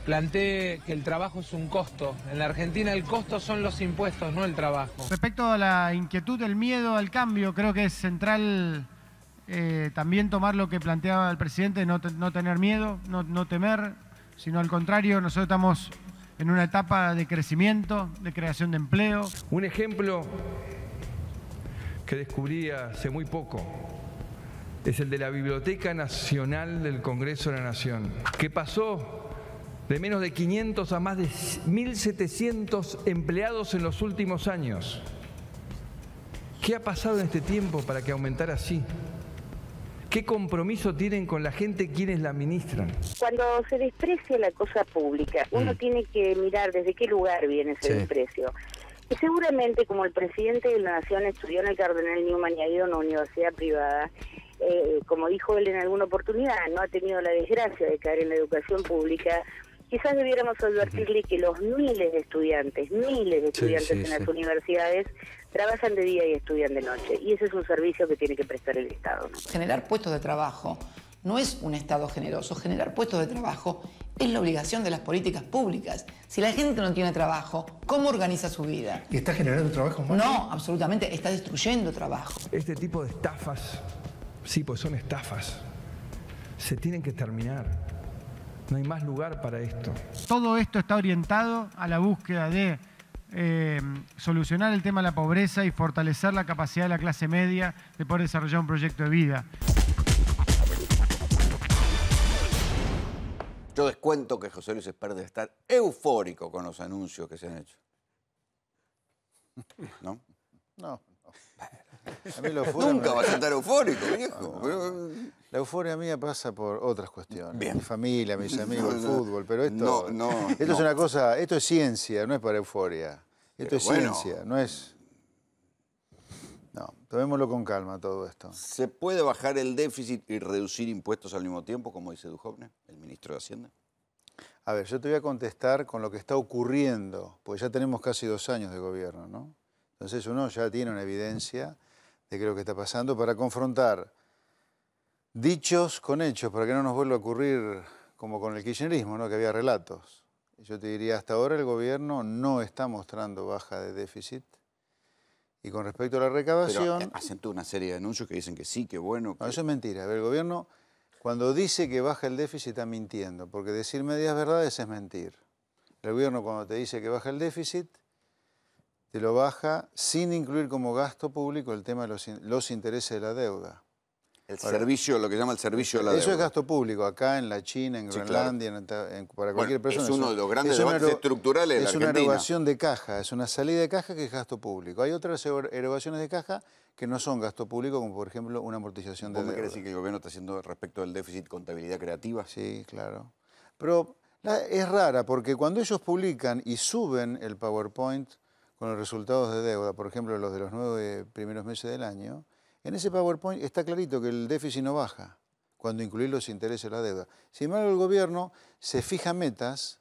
plantee que el trabajo es un costo. En la Argentina el costo son los impuestos, no el trabajo. Respecto a la inquietud, el miedo al cambio, creo que es central eh, también tomar lo que planteaba el presidente, no, tener miedo, no temer, sino al contrario, nosotros estamos en una etapa de crecimiento, de creación de empleo. Un ejemplo que descubrí hace muy poco es el de la Biblioteca Nacional del Congreso de la Nación, que pasó de menos de 500 a más de 1.700 empleados en los últimos años. ¿Qué ha pasado en este tiempo para que aumentara así? ¿Qué compromiso tienen con la gente quienes la administran? Cuando se desprecia la cosa pública, uno mm. tiene que mirar desde qué lugar viene ese desprecio. Y seguramente, como el presidente de la Nación estudió en el Cardenal Newman y ha ido a una universidad privada, eh, como dijo él en alguna oportunidad, no ha tenido la desgracia de caer en la educación pública, quizás debiéramos advertirle que los miles de estudiantes, miles de estudiantes en las universidades trabajan de día y estudian de noche. Y ese es un servicio que tiene que prestar el Estado. Generar puestos de trabajo no es un Estado generoso. Generar puestos de trabajo es la obligación de las políticas públicas. Si la gente no tiene trabajo, ¿cómo organiza su vida? ¿Y está generando trabajo? No, absolutamente, está destruyendo trabajo. Este tipo de estafas, sí, pues son estafas, se tienen que terminar. No hay más lugar para esto. Todo esto está orientado a la búsqueda de eh, solucionar el tema de la pobreza y fortalecer la capacidad de la clase media de poder desarrollar un proyecto de vida. Yo descuento que José Luis Esper debe estar eufórico con los anuncios que se han hecho. ¿No? no. A *laughs* Nunca a estar eufórico, *laughs* viejo. La euforia mía pasa por otras cuestiones. Mi familia, mis *laughs* amigos, el fútbol, pero esto. Esto es una cosa. Esto es ciencia, no es para euforia. Esto es ciencia, no es. No, tomémoslo con calma todo esto. ¿Se puede bajar el déficit y reducir impuestos al mismo tiempo, como dice Duhovne, el ministro de Hacienda? A ver, yo te voy a contestar con lo que está ocurriendo, Porque ya tenemos casi dos años de gobierno, ¿no? Entonces uno ya tiene una evidencia de que está pasando, para confrontar dichos con hechos, para que no nos vuelva a ocurrir como con el kirchnerismo, ¿no? que había relatos. Yo te diría, hasta ahora el gobierno no está mostrando baja de déficit. Y con respecto a la eh, recaudación... hacen toda una serie de anuncios que dicen que sí, que bueno... eso es mentira. El gobierno, cuando dice que baja el déficit, está mintiendo, porque decir medias verdades es mentir. El gobierno cuando te dice que baja el déficit, te lo baja sin incluir como gasto público el tema de los, intereses de la deuda. El servicio, lo que llama el servicio de la deuda. Eso es gasto público, acá en la China, en Groenlandia, para cualquier persona. Es uno de los grandes debates estructurales Es una erogación de caja, es una salida de caja que es gasto público. Hay otras erogaciones de caja que no son gasto público, como por ejemplo una amortización de deuda. quiere decir que el gobierno está haciendo respecto al déficit contabilidad creativa? Sí, claro. Pero es rara, porque cuando ellos publican y suben el PowerPoint con los resultados de deuda, por ejemplo, los de los nueve primeros meses del año, en ese PowerPoint está clarito que el déficit no baja cuando incluir los intereses de la deuda. Sin embargo, el gobierno se fija metas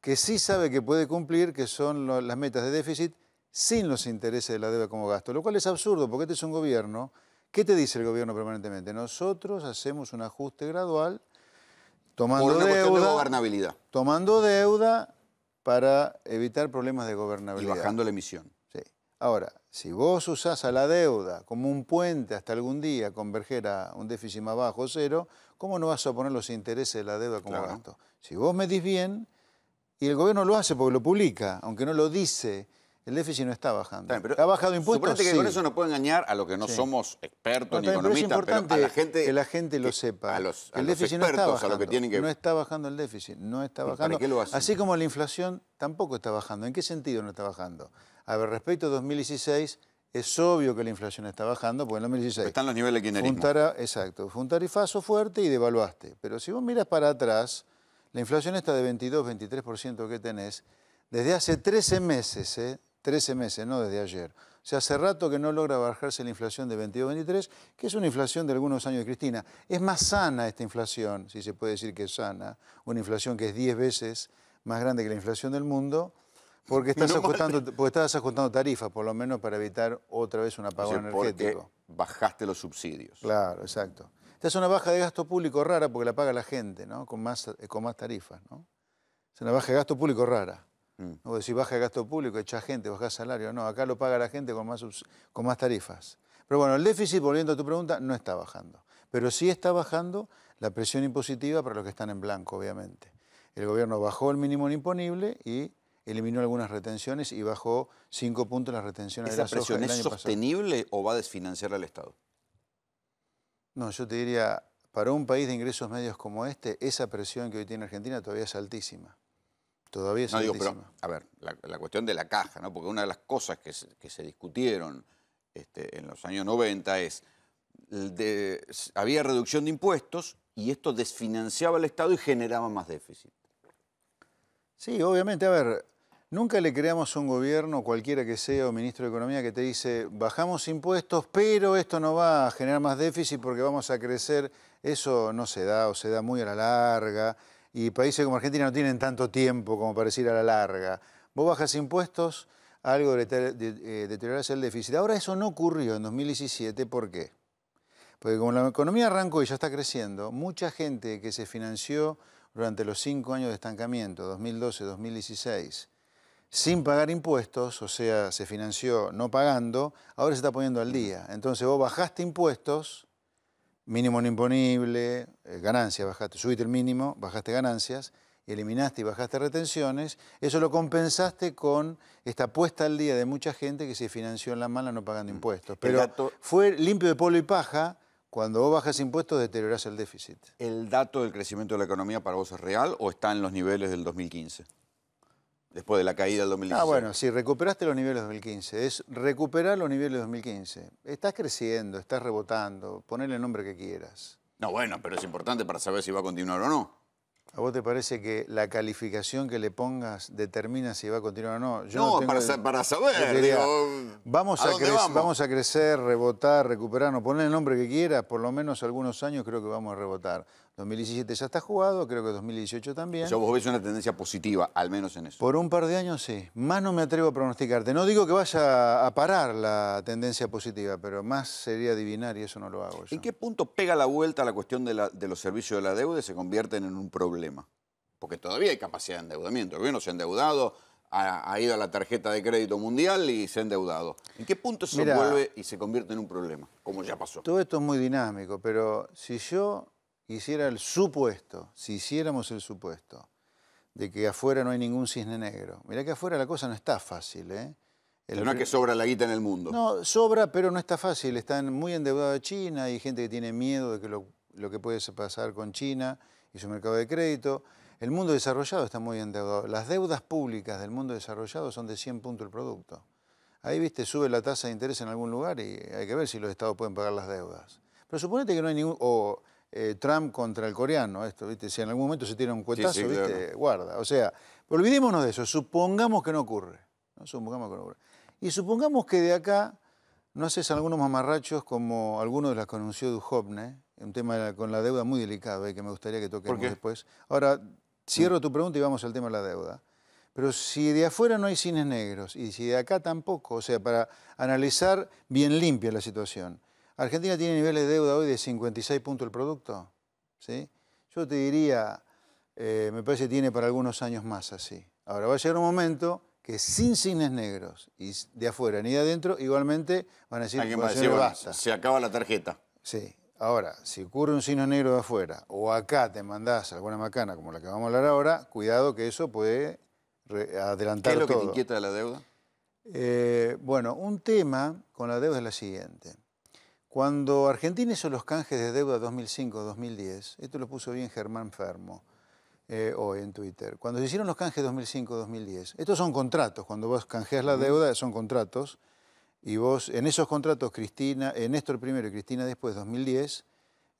que sí sabe que puede cumplir, que son las metas de déficit sin los intereses de la deuda como gasto, lo cual es absurdo porque este es un gobierno. ¿Qué te dice el gobierno permanentemente? Nosotros hacemos un ajuste gradual tomando deuda, gobernabilidad. Tomando deuda para evitar problemas de gobernabilidad. Y bajando la emisión. Sí. Ahora, si vos usás a la deuda como un puente hasta algún día converger a un déficit más bajo, cero, ¿cómo no vas a poner los intereses de la deuda como gasto? Si vos medís bien, y el gobierno lo hace porque lo publica, aunque no lo dice, el déficit no está bajando. ¿Ha bajado impuestos? Suponete que con eso no puede engañar a los que no somos expertos ni economistas, pero, es importante la gente... Que la gente lo sepa. A los, a el los que tienen que... No está bajando el déficit, no está bajando. Así como la inflación tampoco está bajando. ¿En qué sentido no está bajando? A ver, respecto a 2016, es obvio que la inflación está bajando, porque en 2016... están los niveles de kirchnerismo. exacto. Fue un tarifazo fuerte y devaluaste. Pero si vos miras para atrás, la inflación está de 22, 23% que tenés... Desde hace 13 meses, ¿eh? 13 meses, no desde ayer. O sea, hace rato que no logra bajarse la inflación de 22-23, que es una inflación de algunos años de Cristina. Es más sana esta inflación, si se puede decir que es sana, una inflación que es 10 veces más grande que la inflación del mundo, porque estás, ajustando, tarifas, por lo menos para evitar otra vez un apagón energético. bajaste los subsidios. Claro, exacto. Esta es una baja de gasto público rara porque la paga la gente, ¿no? Con más, con más tarifas, ¿no? Es una baja de gasto público rara. Mm. O decir, baja el gasto público, echa gente, baja salario. No, acá lo paga la gente con más, con más tarifas. Pero bueno, el déficit, volviendo a tu pregunta, no está bajando. Pero sí está bajando la presión impositiva para los que están en blanco, obviamente. El gobierno bajó el mínimo imponible y eliminó algunas retenciones y bajó cinco puntos las retenciones de la presión ¿Es sostenible o va a desfinanciar al Estado? No, yo te diría, para un país de ingresos medios como este, esa presión que hoy tiene Argentina todavía es altísima. Todavía es no, digo, pero, A ver, la, cuestión de la caja, ¿no? Porque una de las cosas que se, discutieron este, en los años 90 es, había reducción de impuestos y esto desfinanciaba al Estado y generaba más déficit. Sí, obviamente, a ver, nunca le creamos un gobierno, cualquiera que sea, o ministro de Economía, que te dice, bajamos impuestos, pero esto no va a generar más déficit porque vamos a crecer. Eso no se da o se da muy a la larga y países como Argentina no tienen tanto tiempo como para decir a la larga. Vos bajas impuestos, algo eh, deteriora el déficit. Ahora eso no ocurrió en 2017, ¿por qué? Porque como la economía arrancó y ya está creciendo, mucha gente que se financió durante los cinco años de estancamiento, 2012-2016, sin pagar impuestos, o sea, se financió no pagando, ahora se está poniendo al día. Entonces vos bajaste impuestos, mínimo no imponible, eh, ganancias, bajaste, subiste el mínimo, bajaste ganancias, eliminaste y bajaste retenciones, eso lo compensaste con esta puesta al día de mucha gente que se financió en la mala no pagando mm. impuestos. Pero fue limpio de polvo y paja, cuando vos bajas impuestos deterioras el déficit. ¿El dato del crecimiento de la economía para vos es real o está en los niveles del 2015? después de la caída del 2015. Ah, bueno, si recuperaste los niveles de 2015. Es recuperar los niveles de 2015. Estás creciendo, estás rebotando, ponle el nombre que quieras. No, bueno, pero es importante para saber si va a continuar o no. ¿A vos te parece que la calificación que le pongas determina si va a continuar o no? no, para, saber. vamos, ¿a, crecer, vamos? a crecer, rebotar, recuperarnos, poner el nombre que quieras, por lo menos algunos años creo que vamos a rebotar. 2017 ya está jugado, creo que 2018 también. O sea, vos ves una tendencia positiva, al menos en eso. Por un par de años sí. Más no me atrevo a pronosticarte. No digo que vaya a parar la tendencia positiva, pero más sería adivinar y eso no lo hago. Yo. ¿En qué punto pega la vuelta la cuestión de, los servicios de la deuda y se convierten en un problema? Porque todavía hay capacidad de endeudamiento. El gobierno se ha endeudado, ha, ido a la tarjeta de crédito mundial y se ha endeudado. ¿En qué punto se vuelve y se convierte en un problema? Como ya pasó. Todo esto es muy dinámico, pero si yo hiciera el supuesto, si hiciéramos el supuesto, de que afuera no hay ningún cisne negro. Mirá que afuera la cosa no está fácil, ¿eh? no es que sobra la guita en el mundo. No, sobra, pero no está fácil. Están muy endeudados China, hay gente que tiene miedo de que lo, que puede pasar con China y su mercado de crédito. El mundo desarrollado está muy endeudado. Las deudas públicas del mundo desarrollado son de 100 puntos el producto. Ahí, viste, sube la tasa de interés en algún lugar y hay que ver si los estados pueden pagar las deudas. Pero suponete que no hay ningún... Eh, Trump contra el coreano, esto, ¿viste? Si en algún momento se tira un cuetazo, Guarda. O sea, olvidémonos de eso, supongamos que no ocurre. ¿no? Supongamos que no ocurre. Y supongamos que de acá no haces algunos mamarrachos como alguno de los que anunció Duhovne, un tema con la deuda muy delicado y eh, que me gustaría que toquemos después. Ahora, cierro mm. tu pregunta y vamos al tema de la deuda. Pero si de afuera no hay cines negros y si de acá tampoco, o sea, para analizar bien limpia la situación, Argentina tiene niveles de deuda hoy de 56 puntos el producto. ¿sí? Yo te diría, eh, me parece que tiene para algunos años más así. Ahora va a llegar un momento que sin cines negros, y de afuera ni de adentro, igualmente van a decir que Se acaba la tarjeta. Sí. Ahora, si ocurre un signo negro de afuera o acá te mandás alguna macana como la que vamos a hablar ahora, cuidado que eso puede adelantar todo. ¿Qué es lo que te inquieta de la deuda? Eh, bueno, un tema con la deuda es la siguiente. Cuando Argentina hizo los canjes de deuda 2005-2010, esto lo puso bien Germán Fermo eh, hoy en Twitter, cuando se hicieron los canjes 2005-2010, estos son contratos, cuando vos canjeas la deuda son contratos, y vos en esos contratos, Cristina, eh, Néstor primero y Cristina después, 2010,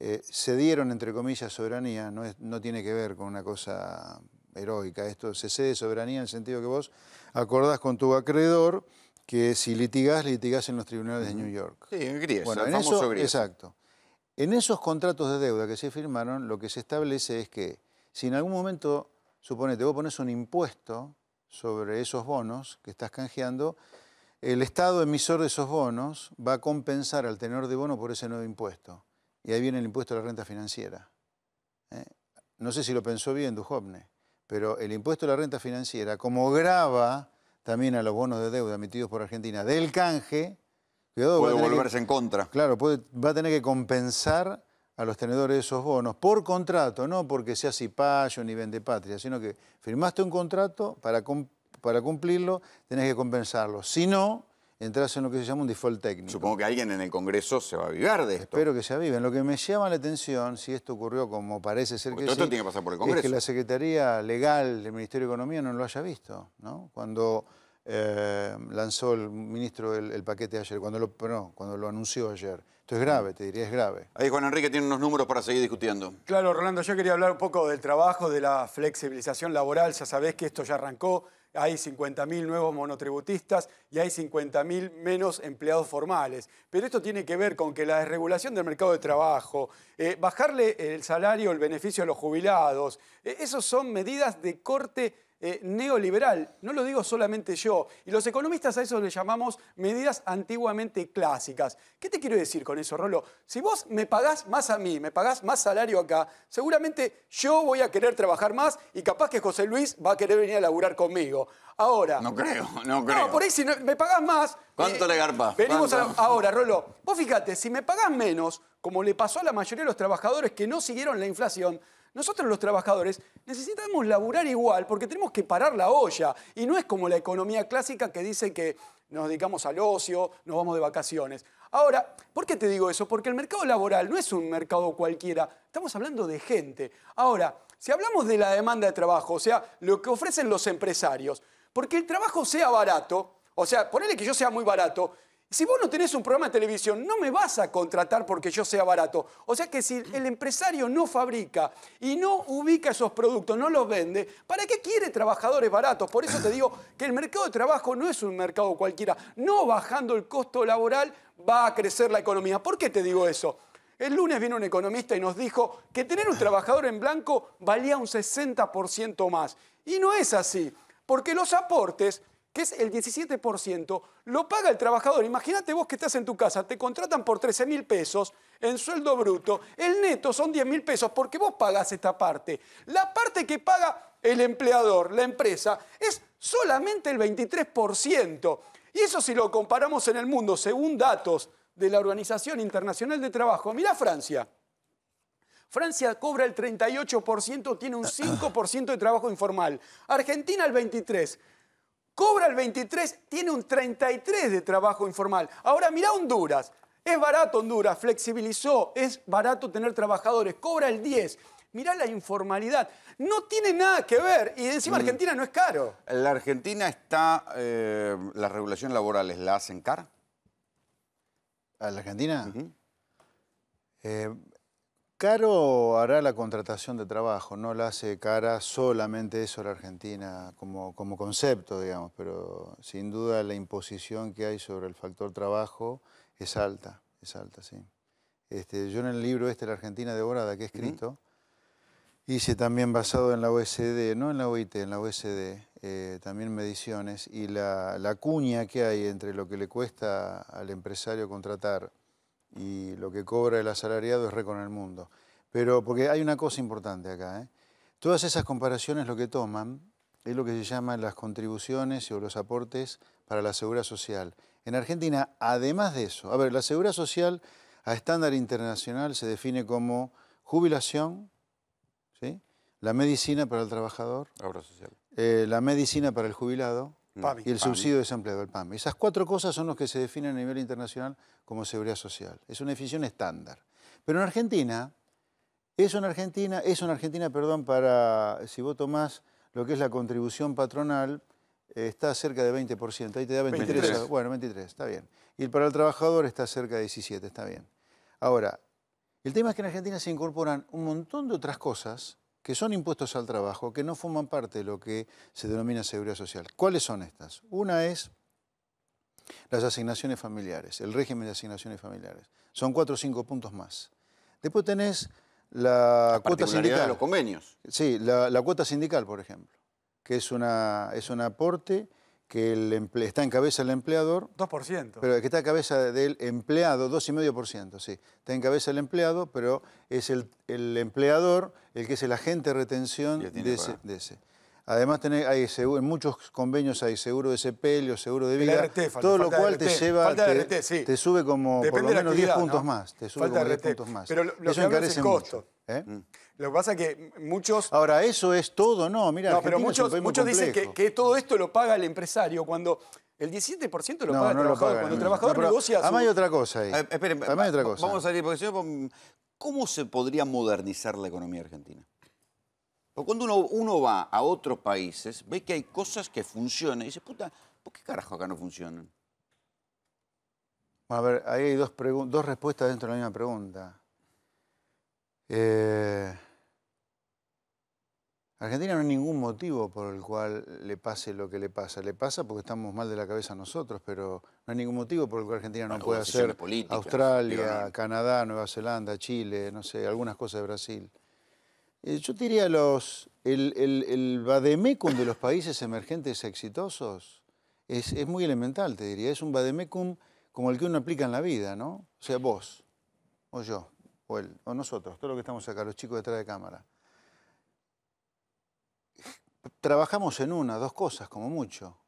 eh, cedieron, entre comillas, soberanía, no, no tiene que ver con una cosa heroica, esto se cede soberanía en el sentido que vos acordás con tu acreedor, que si litigás, litigás en los tribunales de New York. Sí, en Grecia. bueno, en famoso eso, Exacto. En esos contratos de deuda que se firmaron, lo que se establece es que si en algún momento, suponete, vos pones un impuesto sobre esos bonos que estás canjeando, el Estado emisor de esos bonos va a compensar al tenor de bono por ese nuevo impuesto. Y ahí viene el impuesto a la renta financiera. ¿eh? No sé si lo pensó bien Duhovne, pero el impuesto a la renta financiera, como grava también a los bonos de deuda emitidos por Argentina del canje, puede volverse en contra. Claro, puede, va a tener que compensar a los tenedores de esos bonos por contrato, no porque sea cipayo ni vende patria, sino que firmaste un contrato para, para cumplirlo, tenés que compensarlo. Si no, entras en lo que se llama un default técnico. Supongo que alguien en el Congreso se va a vivir de esto. Espero que se aviven. Lo que me llama la atención, si esto ocurrió como parece ser que esto tiene que pasar por el Congreso. es que la Secretaría Legal del Ministerio de Economía no lo haya visto, ¿no? Cuando eh, lanzó el ministro el, paquete ayer, cuando lo, no, cuando lo anunció ayer. Esto es grave, te diría, es grave. Ahí Juan Enrique tiene unos números para seguir discutiendo. Claro, Rolando, yo quería hablar un poco del trabajo, de la flexibilización laboral. Ya sabés que esto ya arrancó hay 50.000 nuevos monotributistas y hay 50.000 menos empleados formales. Pero esto tiene que ver con que la desregulación del mercado de trabajo, eh, bajarle el salario, el beneficio a los jubilados, eh, esas son medidas de corte eh, neoliberal. No lo digo solamente yo. Y los economistas a eso le llamamos medidas antiguamente clásicas. ¿Qué te quiero decir con eso, Rolo? Si vos me pagás más a mí, me pagás más salario acá, seguramente yo voy a querer trabajar más y capaz que José Luis va a querer venir a laburar conmigo. Ahora. No creo, no creo. No, por ahí si me pagás más. ¿Cuánto eh, le garpa? Venimos ahora, Rolo. Vos fíjate, si me pagás menos, como le pasó a la mayoría de los trabajadores que no siguieron la inflación, nosotros los trabajadores necesitamos laburar igual porque tenemos que parar la olla y no es como la economía clásica que dice que nos dedicamos al ocio, nos vamos de vacaciones. Ahora, ¿por qué te digo eso? Porque el mercado laboral no es un mercado cualquiera, estamos hablando de gente. Ahora, si hablamos de la demanda de trabajo, o sea, lo que ofrecen los empresarios, porque el trabajo sea barato, o sea, ponele que yo sea muy barato, si vos no tenés un programa de televisión, no me vas a contratar porque yo sea barato. O sea que si el empresario no fabrica y no ubica esos productos, no los vende, ¿para qué quiere trabajadores baratos? Por eso te digo que el mercado de trabajo no es un mercado cualquiera. No bajando el costo laboral va a crecer la economía. ¿Por qué te digo eso? El lunes vino un economista y nos dijo que tener un trabajador en blanco valía un 60% más. Y no es así, porque los aportes que es el 17%, lo paga el trabajador. Imagínate vos que estás en tu casa, te contratan por 13 mil pesos en sueldo bruto, el neto son 10 mil pesos porque vos pagás esta parte. La parte que paga el empleador, la empresa, es solamente el 23%. Y eso si lo comparamos en el mundo, según datos de la Organización Internacional de Trabajo, mirá Francia. Francia cobra el 38%, tiene un 5% de trabajo informal. Argentina el 23%. Cobra el 23, tiene un 33 de trabajo informal. Ahora mirá Honduras. Es barato Honduras, flexibilizó, es barato tener trabajadores, cobra el 10. Mirá la informalidad. No tiene nada que ver. Y encima mm. Argentina no es caro. ¿La Argentina está. Eh, las regulaciones laborales la hacen cara? ¿A la Argentina? Caro hará la contratación de trabajo, no la hace cara solamente eso la Argentina como, como concepto, digamos, pero sin duda la imposición que hay sobre el factor trabajo es alta, es alta, sí. Este, yo en el libro este, La Argentina Devorada, que he escrito, hice también basado en la OSD, no en la OIT, en la OSD, eh, también mediciones, y la, la cuña que hay entre lo que le cuesta al empresario contratar y lo que cobra el asalariado es récord en el mundo. Pero, porque hay una cosa importante acá, ¿eh? todas esas comparaciones lo que toman es lo que se llaman las contribuciones o los aportes para la seguridad social. En Argentina, además de eso, a ver, la seguridad social a estándar internacional se define como jubilación, ¿sí? la medicina para el trabajador, social. Eh, la medicina para el jubilado, Mm. Y el subsidio de desempleo, el PAMI. Esas cuatro cosas son los que se definen a nivel internacional como seguridad social. Es una definición estándar. Pero en Argentina, eso en Argentina, es Argentina, perdón, para, si voto más, lo que es la contribución patronal, está cerca de 20%, ahí te da 23. Bueno, 23, está bien. Y para el trabajador está cerca de 17, está bien. Ahora, el tema es que en Argentina se incorporan un montón de otras cosas que son impuestos al trabajo, que no forman parte de lo que se denomina seguridad social. ¿Cuáles son estas? Una es las asignaciones familiares, el régimen de asignaciones familiares. Son cuatro o cinco puntos más. Después tenés la, cuota sindical. los convenios. Sí, la, cuota sindical, por ejemplo, que es, una, es un aporte que está en cabeza el empleador. 2%. Pero que está en cabeza del empleado, 2,5%, sí. Está en cabeza el empleado, pero es el, empleador el que es el agente de retención de ese, Además, en muchos convenios hay seguro de sepelio, seguro de vida. todo lo cual te lleva. Falta te, RT, sí. te, sube como por lo menos 10 puntos más. Te sube como 10 puntos más. Pero lo, encarece es el costo. Mucho, ¿eh? mm. Lo que pasa es que muchos... Ahora, eso es todo, ¿no? Mira, pero muchos, muchos dicen que, todo esto lo paga el empresario cuando el 17% lo, paga el lo paga Cuando el trabajador negocia... Además hay otra cosa ahí. Vamos a salir, porque si ¿cómo se podría modernizar la economía argentina? Porque cuando uno, va a otros países, ve que hay cosas que funcionan y dice, puta, ¿por qué carajo acá no funcionan? a ver, ahí hay dos, dos respuestas dentro de la misma pregunta. Eh, Argentina no hay ningún motivo por el cual le pase lo que le pasa. Le pasa porque estamos mal de la cabeza nosotros, pero no hay ningún motivo por el cual Argentina no puede hacer Australia, Canadá, Nueva Zelanda, Chile, no sé, algunas cosas de Brasil. Eh, yo diría los, el, el, vademecum de los países emergentes exitosos es, es muy elemental, te diría. Es un vademecum como el que uno aplica en la vida, ¿no? O sea, vos o yo o nosotros, todos los que estamos acá, los chicos detrás de cámara, trabajamos en una, dos cosas como mucho.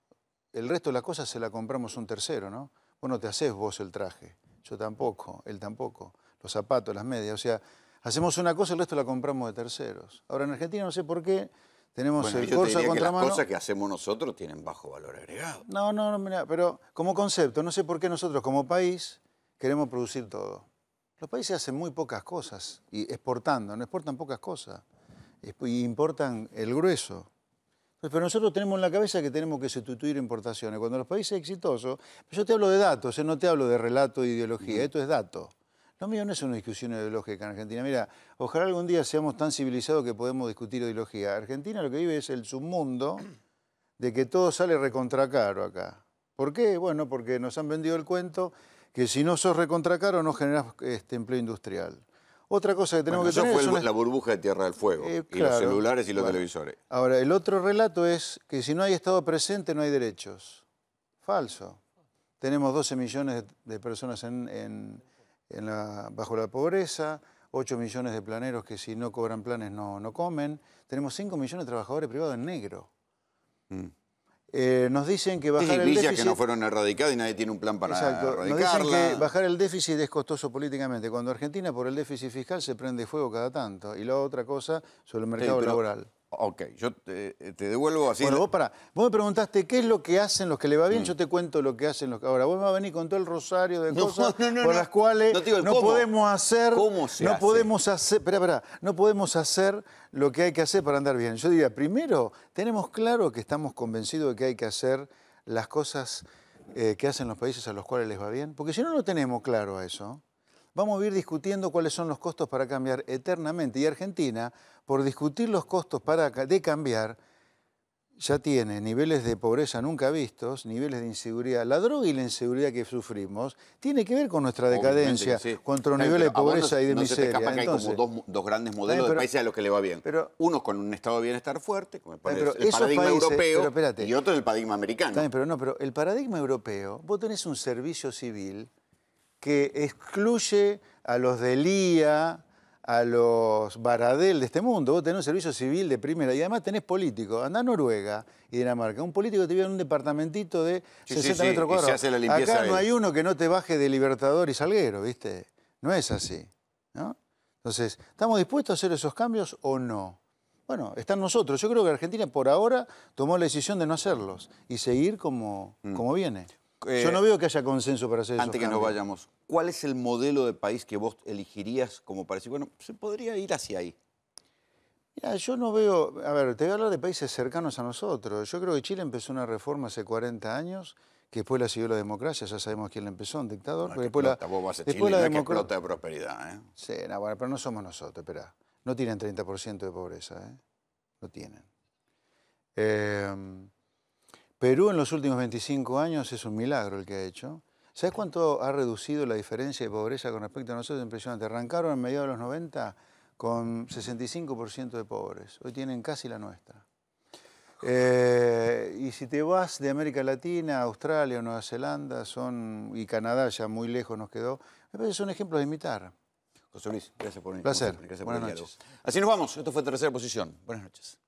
El resto de las cosas se la compramos un tercero, ¿no? Vos no te haces vos el traje, yo tampoco, él tampoco, los zapatos, las medias, o sea, hacemos una cosa y el resto la compramos de terceros. Ahora en Argentina no sé por qué tenemos el yo contra que Las cosas que hacemos nosotros tienen bajo valor agregado. No, no, no, mira, pero como concepto, no sé por qué nosotros como país queremos producir todo. Los países hacen muy pocas cosas, y exportando, no exportan pocas cosas, y importan el grueso. Pero nosotros tenemos en la cabeza que tenemos que sustituir importaciones. Cuando los países exitosos, yo te hablo de datos, no te hablo de relato de ideología, esto es dato. Lo mío no es una discusión ideológica en Argentina. Mira, ojalá algún día seamos tan civilizados que podamos discutir ideología. Argentina lo que vive es el submundo de que todo sale recontracaro acá. ¿Por qué? Bueno, porque nos han vendido el cuento que si no sos recontracaro no generás este, empleo industrial. Otra cosa que tenemos que eso tener fue es la burbuja de Tierra del Fuego, eh, y los celulares y los televisores. Ahora, el otro relato es que si no hay Estado presente no hay derechos. Falso. Tenemos 12 millones de personas en, la, bajo la pobreza, 8 millones de planeros que si no cobran planes no, no comen, tenemos 5 millones de trabajadores privados en negro. Mm. Eh, nos dicen que bajar el déficit... no fueron y nadie tiene un plan para Exacto. bajar el déficit es costoso políticamente, cuando Argentina por el déficit fiscal se prende fuego cada tanto. Y la otra cosa sobre el mercado laboral. Ok, yo eh, te, devuelvo así. Bueno, vos, me preguntaste qué es lo que hacen los que le va bien, mm. yo te cuento lo que hacen los que. Ahora, vos me vas a venir con todo el rosario de cosas *laughs* por las cuales no, podemos hacer. ¿Cómo se no podemos hacer. Espera, espera, no podemos hacer lo que hay que hacer para andar bien. Yo diría, primero, tenemos claro que estamos convencidos de que hay que hacer las cosas eh, que hacen los países a los cuales les va bien, porque si no, lo tenemos claro a eso vamos a ir discutiendo cuáles son los costos para cambiar eternamente. Y Argentina, por discutir los costos para, de cambiar, ya tiene niveles de pobreza nunca vistos, niveles de inseguridad. La droga y la inseguridad que sufrimos tiene que ver con nuestra decadencia, contra los niveles de pobreza y de miseria. hay como dos, grandes modelos de países a los que le va bien. Pero, Uno con un estado de bienestar fuerte, como el, paradigma europeo, y otro el paradigma americano. pero no, pero el paradigma europeo, vos tenés un servicio civil que excluye a los de Lía, a los Baradel de este mundo. Vos tenés un servicio civil de primera y además tenés político. Andá a Noruega y Dinamarca. Un político te vive en un departamentito de 60 metros cuadrados. Acá no hay uno que no te baje de Libertador y Salguero, ¿viste? No es así. Entonces, ¿estamos dispuestos a hacer esos cambios o no? Bueno, están nosotros. Yo creo que Argentina por ahora tomó la decisión de no hacerlos y seguir como, mm. como viene. Eh, Yo no veo que haya consenso para hacer eso. Antes que nos vayamos, ¿Cuál es el modelo de país que vos elegirías como para bueno, se podría ir hacia ahí? Mira, yo no veo, a ver, te voy a hablar de países cercanos a nosotros. Yo creo que Chile empezó una reforma hace 40 años, que después la siguió la democracia, ya sabemos quién la empezó, un dictador. pero después la, vos después la democracia. de prosperidad, ¿eh? Sí, bueno, pero no somos nosotros, espera. No tienen 30% de pobreza, ¿eh? No tienen. Eh, Perú en los últimos 25 años es un milagro el que ha hecho. ¿Sabes cuánto ha reducido la diferencia de pobreza con respecto a nosotros? Impresionante. Arrancaron en mediados de los 90 con 65% de pobres. Hoy tienen casi la nuestra. Eh, y si te vas de América Latina, Australia, Nueva Zelanda son, y Canadá, ya muy lejos nos quedó, me parece son ejemplos de imitar. José Luis, gracias por venir. Placer. Buenas noches. Así nos vamos. Esto fue Tercera Posición. Buenas noches.